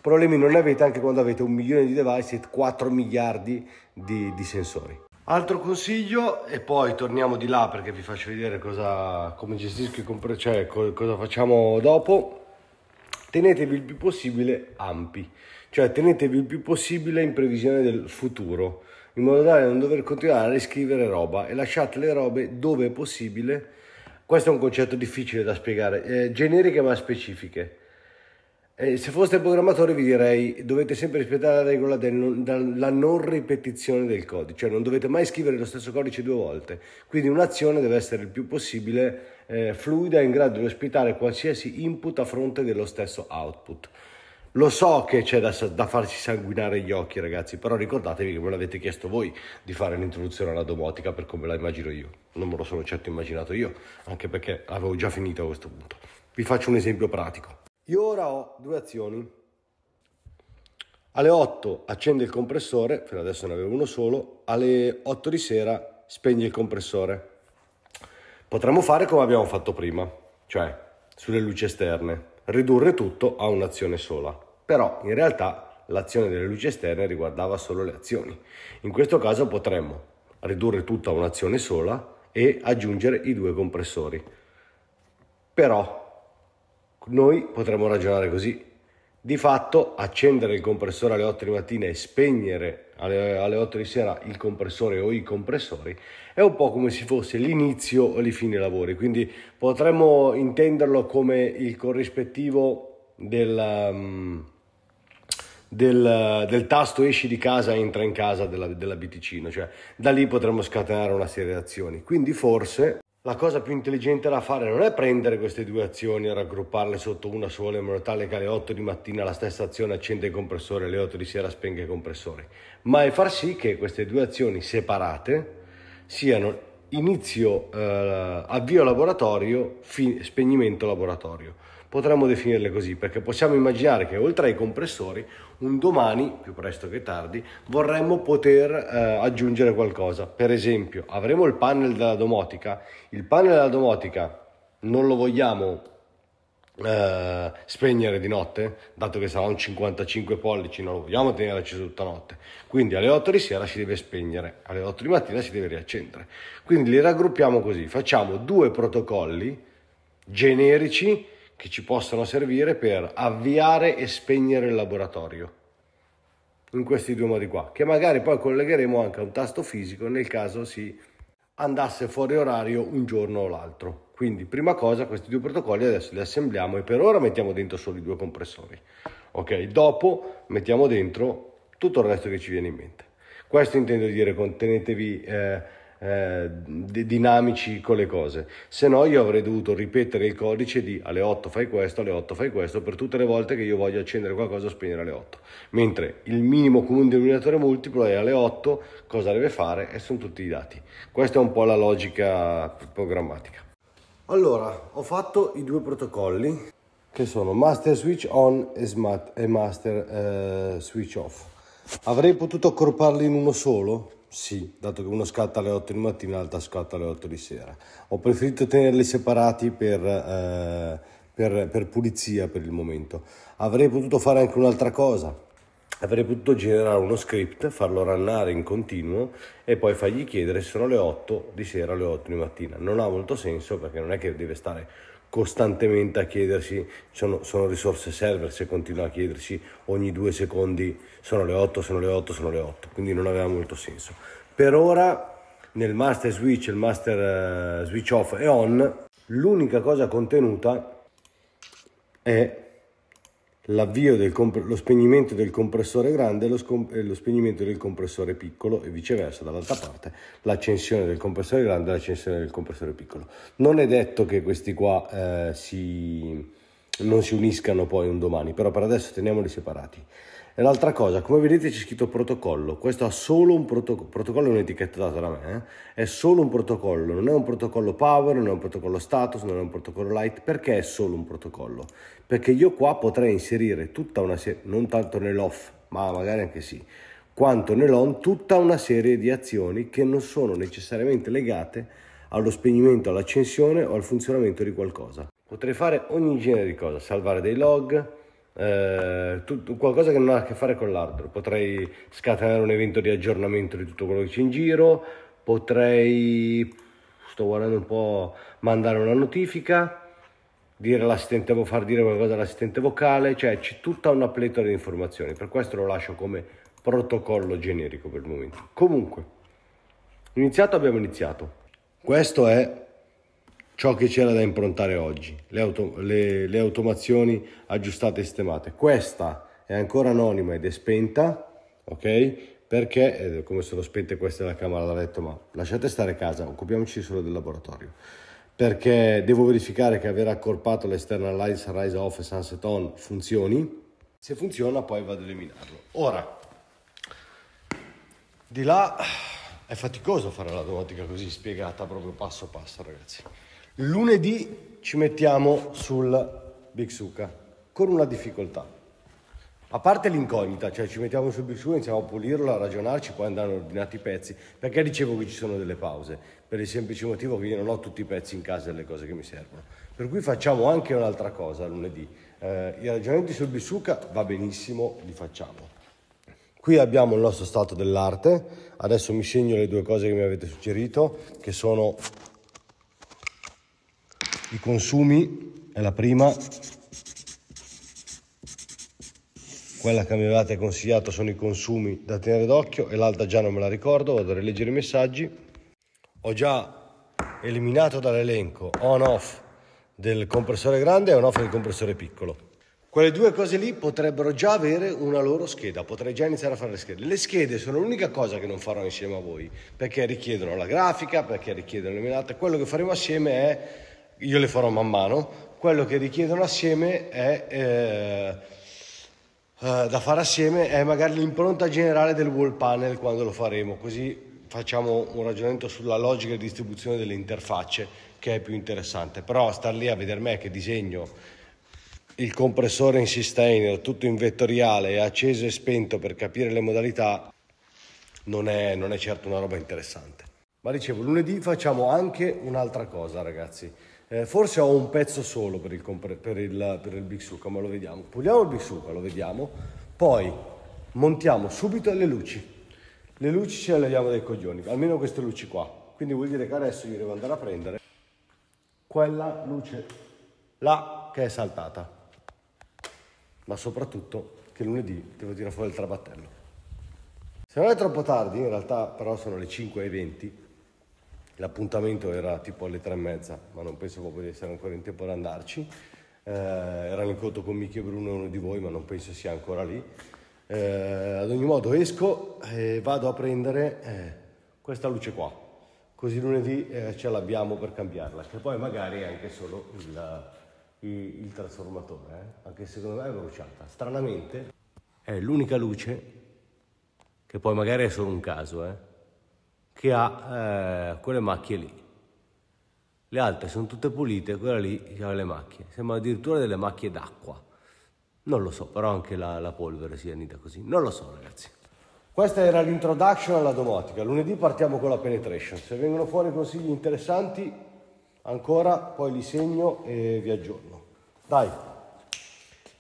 problemi non avete anche quando avete un milione di device e 4 miliardi di, di sensori. Altro consiglio e poi torniamo di là perché vi faccio vedere cosa, come gestisco, cioè cosa facciamo dopo. Tenetevi il più possibile ampi, cioè tenetevi il più possibile in previsione del futuro, in modo tale da non dover continuare a riscrivere roba e lasciate le robe dove è possibile. Questo è un concetto difficile da spiegare, eh, generiche ma specifiche eh, se foste programmatore vi direi dovete sempre rispettare la regola della non ripetizione del codice, cioè non dovete mai scrivere lo stesso codice due volte, quindi un'azione deve essere il più possibile eh, fluida in grado di ospitare qualsiasi input a fronte dello stesso output. Lo so che c'è da, da, farsi sanguinare gli occhi ragazzi, però ricordatevi che me l'avete chiesto voi di fare l'introduzione alla domotica per come la immagino io, non me lo sono certo immaginato io, anche perché avevo già finito a questo punto. Vi faccio un esempio pratico. Io ora ho due azioni. Alle 8 accende il compressore, per adesso ne avevo uno solo, alle 8 di sera spegne il compressore. Potremmo fare come abbiamo fatto prima, cioè sulle luci esterne, ridurre tutto a un'azione sola. Però in realtà l'azione delle luci esterne riguardava solo le azioni. In questo caso potremmo ridurre tutto a un'azione sola e aggiungere i due compressori. Però noi potremmo ragionare così. Di fatto accendere il compressore alle 8 di mattina e spegnere alle, alle 8 di sera il compressore o i compressori è un po' come se fosse l'inizio o la fine lavori, quindi potremmo intenderlo come il corrispettivo del, mm, del, del tasto esci di casa entra in casa della, della BTC, cioè da lì potremmo scatenare una serie di azioni. Quindi forse la cosa più intelligente da fare non è prendere queste due azioni e raggrupparle sotto una sola in modo tale che alle 8 di mattina la stessa azione accende il compressore e alle 8 di sera spenga il compressore, ma è far sì che queste due azioni separate siano inizio, eh, avvio laboratorio, fi- spegnimento laboratorio potremmo definirle così, perché possiamo immaginare che oltre ai compressori, un domani, più presto che tardi, vorremmo poter eh, aggiungere qualcosa. Per esempio, avremo il panel della domotica, il panel della domotica non lo vogliamo eh, spegnere di notte, dato che sarà un 55 pollici, non lo vogliamo tenere acceso tutta notte. Quindi alle 8 di sera si deve spegnere, alle 8 di mattina si deve riaccendere. Quindi li raggruppiamo così, facciamo due protocolli generici che ci possono servire per avviare e spegnere il laboratorio in questi due modi qua che magari poi collegheremo anche a un tasto fisico nel caso si andasse fuori orario un giorno o l'altro quindi prima cosa questi due protocolli adesso li assembliamo e per ora mettiamo dentro solo i due compressori ok dopo mettiamo dentro tutto il resto che ci viene in mente questo intendo dire contenetevi eh, eh, dinamici con le cose. Se no io avrei dovuto ripetere il codice di alle 8 fai questo, alle 8 fai questo, per tutte le volte che io voglio accendere qualcosa o spegnere alle 8. Mentre il minimo comune denominatore multiplo è alle 8, cosa deve fare? E sono tutti i dati. Questa è un po' la logica programmatica. Allora, ho fatto i due protocolli che sono Master Switch On e, smart, e Master eh, Switch Off. Avrei potuto accorparli in uno solo? Sì, dato che uno scatta alle 8 di mattina e l'altra scatta alle 8 di sera. Ho preferito tenerli separati per, eh, per, per pulizia per il momento. Avrei potuto fare anche un'altra cosa. Avrei potuto generare uno script, farlo rannare in continuo e poi fargli chiedere se sono le 8 di sera o le 8 di mattina. Non ha molto senso perché non è che deve stare costantemente a chiedersi sono, sono, risorse server se continua a chiedersi ogni due secondi sono le 8, sono le 8, sono le 8, quindi non aveva molto senso. Per ora nel master switch, il master eh, switch off e on, l'unica cosa contenuta è l'avvio del lo spegnimento del compressore grande e lo, e eh, lo, spegnimento del compressore piccolo e viceversa dall'altra parte l'accensione del compressore grande e l'accensione del compressore piccolo non è detto che questi qua eh, si non si uniscano poi un domani, però per adesso teniamoli separati. E l'altra cosa, come vedete c'è scritto protocollo, questo ha solo un protocollo, protocollo è un'etichetta data da me, eh? è solo un protocollo, non è un protocollo power, non è un protocollo status, non è un protocollo light, perché è solo un protocollo? Perché io qua potrei inserire tutta una serie, non tanto nell'off, ma magari anche sì, quanto nell'on, tutta una serie di azioni che non sono necessariamente legate allo spegnimento, all'accensione o al funzionamento di qualcosa potrei fare ogni genere di cosa, salvare dei log, eh, tutto, qualcosa che non ha a che fare con l'hardware, potrei scatenare un evento di aggiornamento di tutto quello che c'è in giro, potrei, sto guardando un po', mandare una notifica, dire l'assistente, far dire qualcosa all'assistente vocale, cioè c'è tutta una pletora di informazioni, per questo lo lascio come protocollo generico per il momento. Comunque, iniziato abbiamo iniziato. Questo è ciò che c'era da improntare oggi, le, auto, le, le automazioni aggiustate e sistemate. Questa è ancora anonima ed è spenta, ok? Perché, eh, come sono spente questa è la camera da letto, ma lasciate stare a casa, occupiamoci solo del laboratorio. Perché devo verificare che aver accorpato l'external rise Off e Sunset On funzioni. Se funziona poi vado ad eliminarlo. Ora, di là è faticoso fare la domotica così spiegata proprio passo passo, ragazzi. Lunedì ci mettiamo sul Big Suka con una difficoltà. A parte l'incognita, cioè ci mettiamo sul Big Suka, iniziamo a pulirlo, a ragionarci, poi andranno ordinati i pezzi. Perché dicevo che ci sono delle pause? Per il semplice motivo che io non ho tutti i pezzi in casa e le cose che mi servono. Per cui facciamo anche un'altra cosa lunedì. Eh, I ragionamenti sul Big Suka va benissimo, li facciamo. Qui abbiamo il nostro stato dell'arte, adesso mi segno le due cose che mi avete suggerito, che sono i consumi è la prima quella che mi avevate consigliato sono i consumi da tenere d'occhio e l'altra già non me la ricordo vado a rileggere i messaggi ho già eliminato dall'elenco on off del compressore grande e on off del compressore piccolo quelle due cose lì potrebbero già avere una loro scheda, potrei già iniziare a fare le schede. Le schede sono l'unica cosa che non farò insieme a voi, perché richiedono la grafica, perché richiedono le menate. Quello che faremo assieme è io le farò man mano, quello che richiedono assieme è... Eh, eh, da fare assieme è magari l'impronta generale del wall panel quando lo faremo, così facciamo un ragionamento sulla logica di distribuzione delle interfacce che è più interessante, però star lì a vedere me che disegno il compressore in sustainer tutto in vettoriale acceso e spento per capire le modalità non è, non è certo una roba interessante. Ma dicevo, lunedì facciamo anche un'altra cosa ragazzi. Eh, forse ho un pezzo solo per il, per il, per il Big ma lo vediamo. Puliamo il Big lo vediamo. Poi montiamo subito le luci. Le luci ce le leviamo dai coglioni, almeno queste luci qua. Quindi vuol dire che adesso io devo andare a prendere quella luce là che è saltata. Ma soprattutto che lunedì devo tirare fuori il trabattello. Se non è troppo tardi, in realtà però sono le 5.20, L'appuntamento era tipo alle tre e mezza, ma non penso proprio di essere ancora in tempo ad andarci. Eh, erano in conto con Michi e Bruno, uno di voi, ma non penso sia ancora lì. Eh, ad ogni modo esco e vado a prendere eh, questa luce qua, così lunedì eh, ce l'abbiamo per cambiarla, che poi magari è anche solo il, il, il trasformatore, eh. anche secondo me è bruciata. Stranamente è l'unica luce, che poi magari è solo un caso, eh che ha eh, quelle macchie lì. Le altre sono tutte pulite, quella lì ha le macchie. Sembra addirittura delle macchie d'acqua. Non lo so, però anche la, la polvere si è così. Non lo so, ragazzi. Questa era l'introduction alla domotica. Lunedì partiamo con la penetration. Se vengono fuori consigli interessanti, ancora poi li segno e vi aggiorno. Dai,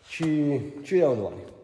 ci, ci vediamo domani.